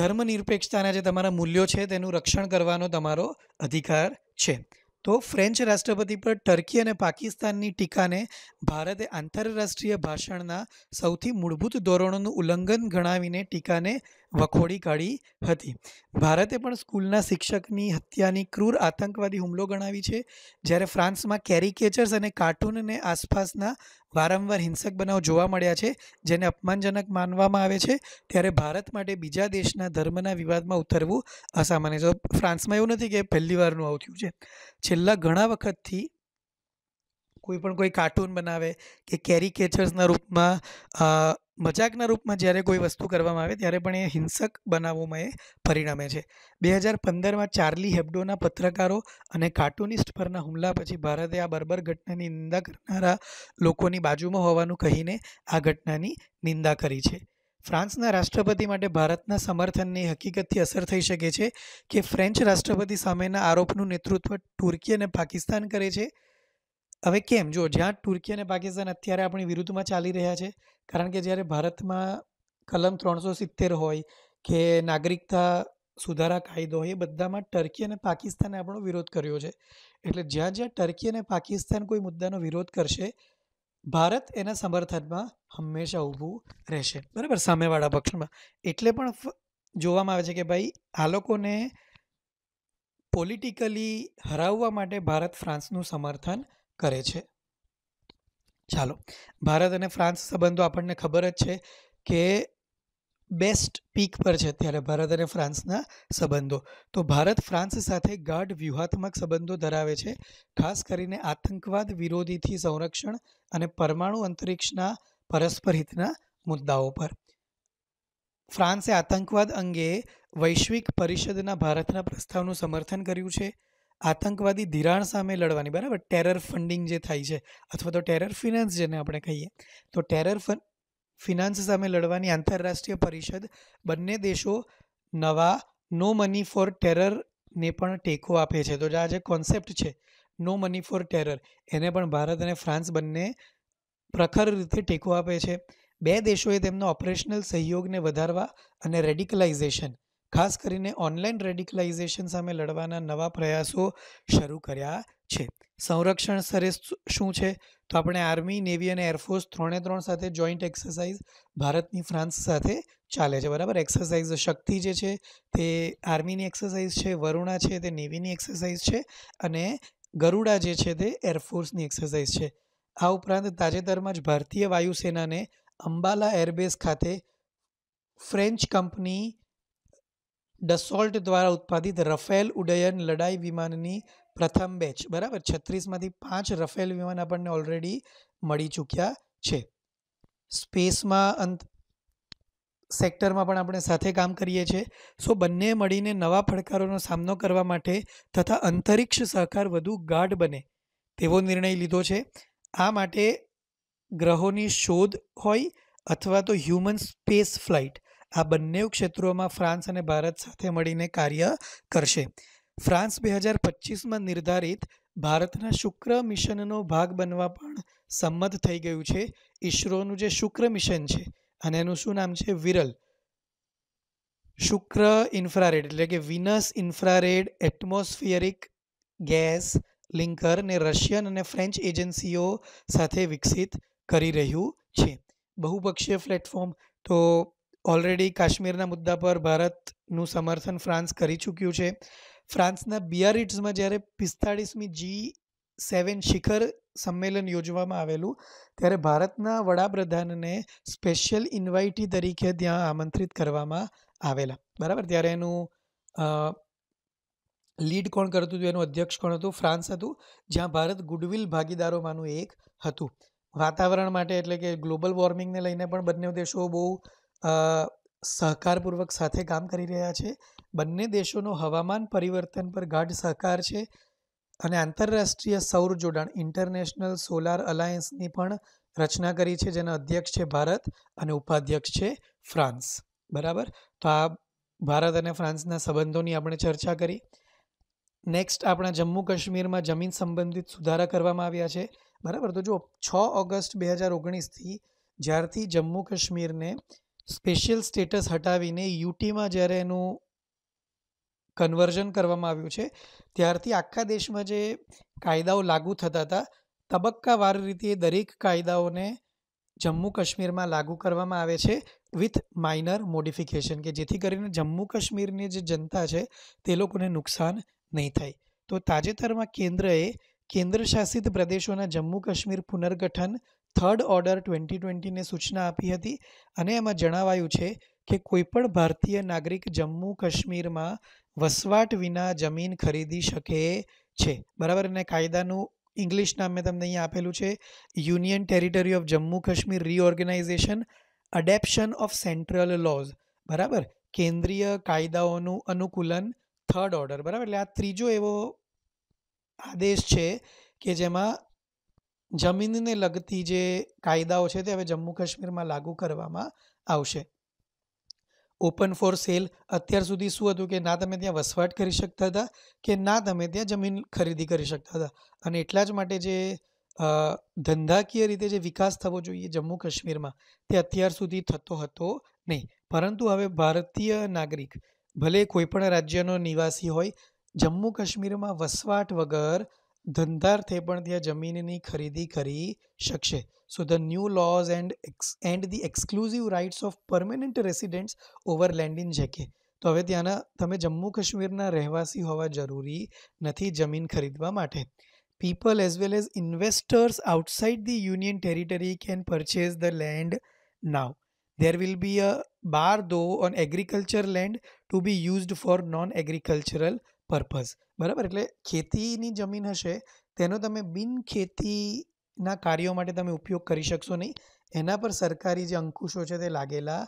ધર્મનિરપેક્ષતાના જે તમારા મૂલ્યો છે તેનું રક્ષણ કરવાનો તમારો અધિકાર છે તો ફ્રેન્ચ રાષ્ટ્રપતિ પર ટર્કી અને પાકિસ્તાનની ટીકાને ભારતે આંતરરાષ્ટ્રીય ભાષણના સૌથી મૂળભૂત ધોરણોનું ઉલ્લંઘન ગણાવીને ટીકાને વખોડી કાઢી હતી ભારતે પણ સ્કૂલના શિક્ષકની હત્યાની ક્રૂર આતંકવાદી હુમલો ગણાવી છે જ્યારે ફ્રાન્સમાં કેરિકેચર્સ અને કાર્ટૂનને આસપાસના વારંવાર હિંસક બનાવ જોવા મળ્યા છે જેને અપમાનજનક માનવામાં આવે છે ત્યારે ભારત માટે બીજા દેશના ધર્મના વિવાદમાં ઉતરવું અસામાન્ય છે ફ્રાન્સમાં એવું નથી કે પહેલી વારનું આવું થયું છે છેલ્લા ઘણા વખતથી કોઈ પણ કોઈ કાર્ટૂન બનાવે કે કેરિકેચર્સના રૂપમાં મજાકના રૂપમાં જ્યારે કોઈ વસ્તુ કરવામાં આવે ત્યારે પણ એ હિંસક બનાવોમાં એ પરિણમે છે બે હજાર પંદરમાં ચાર્લી હેબ્ડોના પત્રકારો અને કાર્ટુનિસ્ટ પરના હુમલા પછી ભારતે આ બર્બર ઘટનાની નિંદા કરનારા લોકોની બાજુમાં હોવાનું કહીને આ ઘટનાની નિંદા કરી છે ફ્રાન્સના રાષ્ટ્રપતિ માટે ભારતના સમર્થનની હકીકતથી અસર થઈ શકે છે કે ફ્રેન્ચ રાષ્ટ્રપતિ સામેના આરોપનું નેતૃત્વ તુર્કી અને પાકિસ્તાન કરે છે હવે કેમ જો જ્યાં તુર્કી અને પાકિસ્તાન અત્યારે આપણી વિરુદ્ધમાં ચાલી રહ્યા છે કારણ કે જ્યારે ભારતમાં કલમ ત્રણસો સિત્તેર હોય કે નાગરિકતા સુધારા કાયદો હોય એ બધામાં ટર્કી અને પાકિસ્તાને આપણો વિરોધ કર્યો છે એટલે જ્યાં જ્યાં ટર્કી અને પાકિસ્તાન કોઈ મુદ્દાનો વિરોધ કરશે ભારત એના સમર્થનમાં હંમેશા ઊભું રહેશે બરાબર સામેવાળા પક્ષમાં એટલે પણ જોવામાં આવે છે કે ભાઈ આ લોકોને પોલિટિકલી હરાવવા માટે ભારત ફ્રાન્સનું સમર્થન કરે છે ચાલો ભારત અને ફ્રાન્સ સંબંધો આપણને ખબર જ છે કે બેસ્ટ પીક પર છે અત્યારે ભારત અને ફ્રાન્સના સંબંધો તો ભારત ફ્રાન્સ સાથે ગાઢ વ્યૂહાત્મક સંબંધો ધરાવે છે ખાસ કરીને આતંકવાદ વિરોધીથી સંરક્ષણ અને પરમાણુ અંતરિક્ષના પરસ્પર હિતના મુદ્દાઓ પર ફ્રાન્સે આતંકવાદ અંગે વૈશ્વિક પરિષદના ભારતના પ્રસ્તાવનું સમર્થન કર્યું છે આતંકવાદી ધિરાણ સામે લડવાની બરાબર ટેરર ફંડિંગ જે થાય છે અથવા તો ટેરર ફિનાન્સ જેને આપણે કહીએ તો ટેરર ફિનાન્સ સામે લડવાની આંતરરાષ્ટ્રીય પરિષદ બંને દેશો નવા નો મની ફોર ટેરરને પણ ટેકો આપે છે તો આ જે કોન્સેપ્ટ છે નો મની ફોર ટેરર એને પણ ભારત અને ફ્રાન્સ બંને પ્રખર રીતે ટેકો આપે છે બે દેશોએ તેમનો ઓપરેશનલ સહયોગને વધારવા અને રેડિકલાઇઝેશન ખાસ કરીને ઓનલાઈન રેડિકલાઇઝેશન સામે લડવાના નવા પ્રયાસો શરૂ કર્યા છે સંરક્ષણ સ્તરે શું છે તો આપણે આર્મી નેવી અને એરફોર્સ ત્રણે ત્રણ સાથે જોઈન્ટ એક્સરસાઇઝ ભારતની ફ્રાન્સ સાથે ચાલે છે બરાબર એક્સરસાઇઝ શક્તિ જે છે તે આર્મીની એક્સરસાઇઝ છે વરુણા છે તે નેવીની એક્સરસાઇઝ છે અને ગરુડા જે છે તે એરફોર્સની એક્સરસાઇઝ છે આ ઉપરાંત તાજેતરમાં જ ભારતીય વાયુસેનાને અંબાલા એરબેઝ ખાતે ફ્રેન્ચ કંપની ડસોલ્ટ દ્વારા ઉત્પાદિત રફેલ ઉડ્ડયન લડાઈ વિમાનની પ્રથમ બેચ બરાબર છત્રીસમાંથી પાંચ રફેલ વિમાન આપણને ઓલરેડી મળી ચૂક્યા છે સ્પેસમાં અંત સેક્ટરમાં પણ આપણે સાથે કામ કરીએ છીએ સો બંને મળીને નવા પડકારોનો સામનો કરવા માટે તથા અંતરિક્ષ સહકાર વધુ ગાઢ બને તેવો નિર્ણય લીધો છે આ માટે ગ્રહોની શોધ હોય અથવા તો હ્યુમન સ્પેસ ફ્લાઇટ આ બંને ક્ષેત્રોમાં ફ્રાન્સ અને ભારત સાથે મળીને કાર્ય કરશે ફ્રાન્સ બે હજાર પચીસમાં નિર્ધારિત ભારતના શુક્ર મિશનનો ભાગ બનવા પણ સંમત થઈ ગયું છે ઈસરોનું જે શુક્ર મિશન છે અને એનું શું નામ છે વિરલ શુક્ર ઇન્ફ્રારેડ એટલે કે Venus infrared atmospheric gas linker ને રશિયન અને ફ્રેન્ચ એજન્સીઓ સાથે વિકસિત કરી રહ્યું છે બહુપક્ષીય પ્લેટફોર્મ તો ઓલરેડી કાશ્મીરના મુદ્દા પર ભારતનું સમર્થન ફ્રાન્સ કરી ચૂક્યું છે ફ્રાન્સના બિયારિટ્સમાં જ્યારે પિસ્તાળીસમી જી સેવન શિખર સંમેલન યોજવામાં આવેલું ત્યારે ભારતના વડાપ્રધાનને સ્પેશિયલ ઇન્વાઇટી તરીકે ત્યાં આમંત્રિત કરવામાં આવેલા બરાબર ત્યારે એનું લીડ કોણ કરતું હતું એનું અધ્યક્ષ કોણ હતું ફ્રાન્સ હતું જ્યાં ભારત ગુડવિલ ભાગીદારોમાંનું એક હતું વાતાવરણ માટે એટલે કે ગ્લોબલ વોર્મિંગને લઈને પણ બંને દેશો બહુ સહકારપૂર્વક સાથે કામ કરી રહ્યા છે બંને દેશોનો હવામાન પરિવર્તન પર ગાઢ સહકાર છે અને આંતરરાષ્ટ્રીય સૌર જોડાણ ઇન્ટરનેશનલ સોલાર અલાયન્સની પણ રચના કરી છે જેના અધ્યક્ષ છે ભારત અને ઉપાધ્યક્ષ છે ફ્રાન્સ બરાબર તો આ ભારત અને ફ્રાન્સના સંબંધોની આપણે ચર્ચા કરી નેક્સ્ટ આપણા જમ્મુ કાશ્મીરમાં જમીન સંબંધિત સુધારા કરવામાં આવ્યા છે બરાબર તો જો છ ઓગસ્ટ બે હજાર ઓગણીસથી જ્યારથી જમ્મુ કાશ્મીરને સ્પેશિયલ સ્ટેટસ હટાવીને યુટીમાં જ્યારે એનું કન્વર્ઝન કરવામાં આવ્યું છે ત્યારથી આખા દેશમાં જે કાયદાઓ લાગુ થતા હતા તબક્કાવાર રીતે દરેક કાયદાઓને જમ્મુ કાશ્મીરમાં લાગુ કરવામાં આવે છે વિથ માઇનર મોડિફિકેશન કે જેથી કરીને જમ્મુ કાશ્મીરની જે જનતા છે તે લોકોને નુકસાન નહીં થાય તો તાજેતરમાં કેન્દ્રએ કેન્દ્રશાસિત પ્રદેશોના જમ્મુ કાશ્મીર પુનર્ગઠન થર્ડ ઓર્ડર ટ્વેન્ટી ટ્વેન્ટીને સૂચના આપી હતી અને એમાં જણાવાયું છે કે કોઈપણ ભારતીય નાગરિક જમ્મુ કાશ્મીરમાં વસવાટ વિના જમીન ખરીદી શકે છે બરાબર અને કાયદાનું ઇંગ્લિશ નામ મેં તમને અહીંયા આપેલું છે union territory of Jammu Kashmir reorganisation adaption of central laws બરાબર કેન્દ્રીય કાયદાઓનું અનુકૂલન થર્ડ ઓર્ડર બરાબર એટલે આ ત્રીજો એવો આદેશ છે કે જેમાં જમીનને લગતી જે કાયદાઓ છે તે હવે જમ્મુ કાશ્મીરમાં લાગુ કરવામાં આવશે ઓપન ફોર સેલ અત્યાર સુધી શું હતું કે ના તમે ત્યાં વસવાટ કરી શકતા હતા કે ના તમે ત્યાં જમીન ખરીદી કરી શકતા હતા અને એટલા જ માટે જે ધંધાકીય રીતે જે વિકાસ થવો જોઈએ જમ્મુ કાશ્મીરમાં તે અત્યાર સુધી થતો હતો નહીં પરંતુ હવે ભારતીય નાગરિક ભલે કોઈપણ રાજ્યનો નિવાસી હોય જમ્મુ કાશ્મીરમાં વસવાટ વગર ધંધાર્થે પણ ત્યાં જમીનની ખરીદી કરી શકશે so the new laws and and the exclusive rights of permanent residents over land in J K તો હવે ત્યાંના તમે જમ્મુ કાશ્મીરના રહેવાસી હોવા જરૂરી નથી જમીન ખરીદવા માટે people as well as investors outside the union territory can purchase the land now there will be a bar though on agriculture land to be used for non agricultural purpose બરાબર એટલે ખેતીની જમીન હશે તેનો તમે બિન ખેતીના કાર્યો માટે તમે ઉપયોગ કરી શકશો નહીં એના પર સરકારી જે અંકુશો છે તે લાગેલા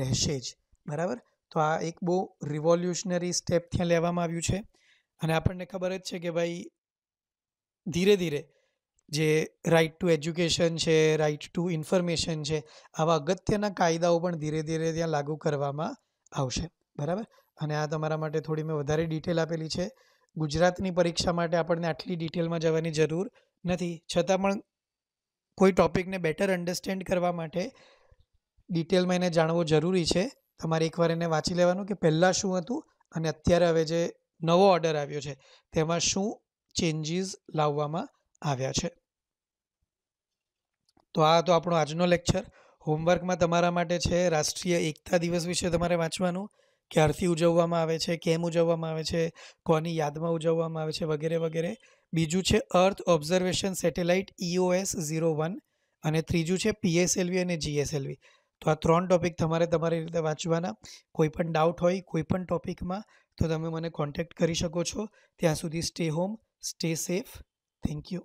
રહેશે જ બરાબર તો આ એક બહુ રિવોલ્યુશનરી સ્ટેપ ત્યાં લેવામાં આવ્યું છે અને આપણને ખબર જ છે કે ભાઈ ધીરે ધીરે જે રાઇટ ટુ એજ્યુકેશન છે રાઇટ ટુ ઇન્ફોર્મેશન છે આવા અગત્યના કાયદાઓ પણ ધીરે ધીરે ત્યાં લાગુ કરવામાં આવશે બરાબર અને આ તમારા માટે થોડી મેં વધારે ડિટેલ આપેલી છે ગુજરાતની પરીક્ષા માટે આપણને આટલી ડિટેલમાં જવાની જરૂર નથી છતાં પણ કોઈ ટૉપિકને બેટર અન્ડરસ્ટેન્ડ કરવા માટે ડિટેલમાં એને જાણવો જરૂરી છે તમારે એકવાર એને વાંચી લેવાનું કે પહેલાં શું હતું અને અત્યારે હવે જે નવો ઓર્ડર આવ્યો છે તેમાં શું ચેન્જીસ લાવવામાં આવ્યા છે તો આ હતો આપણો આજનો લેક્ચર હોમવર્કમાં તમારા માટે છે રાષ્ટ્રીય એકતા દિવસ વિશે તમારે વાંચવાનું ક્યારથી ઉજવવામાં આવે છે કેમ ઉજવવામાં આવે છે કોની યાદમાં ઉજવવામાં આવે છે વગેરે વગેરે બીજું છે earth observation satellite EOS zero one અને ત્રીજું છે પીએસએલવી અને જીએસએલવી તો આ ત્રણ ટોપિક તમારે તમારી રીતે વાંચવાના કોઈ પણ ડાઉટ હોય કોઈ પણ ટોપિકમાં તો તમે મને કોન્ટેક્ટ કરી શકો છો ત્યાં સુધી stay home stay safe thank you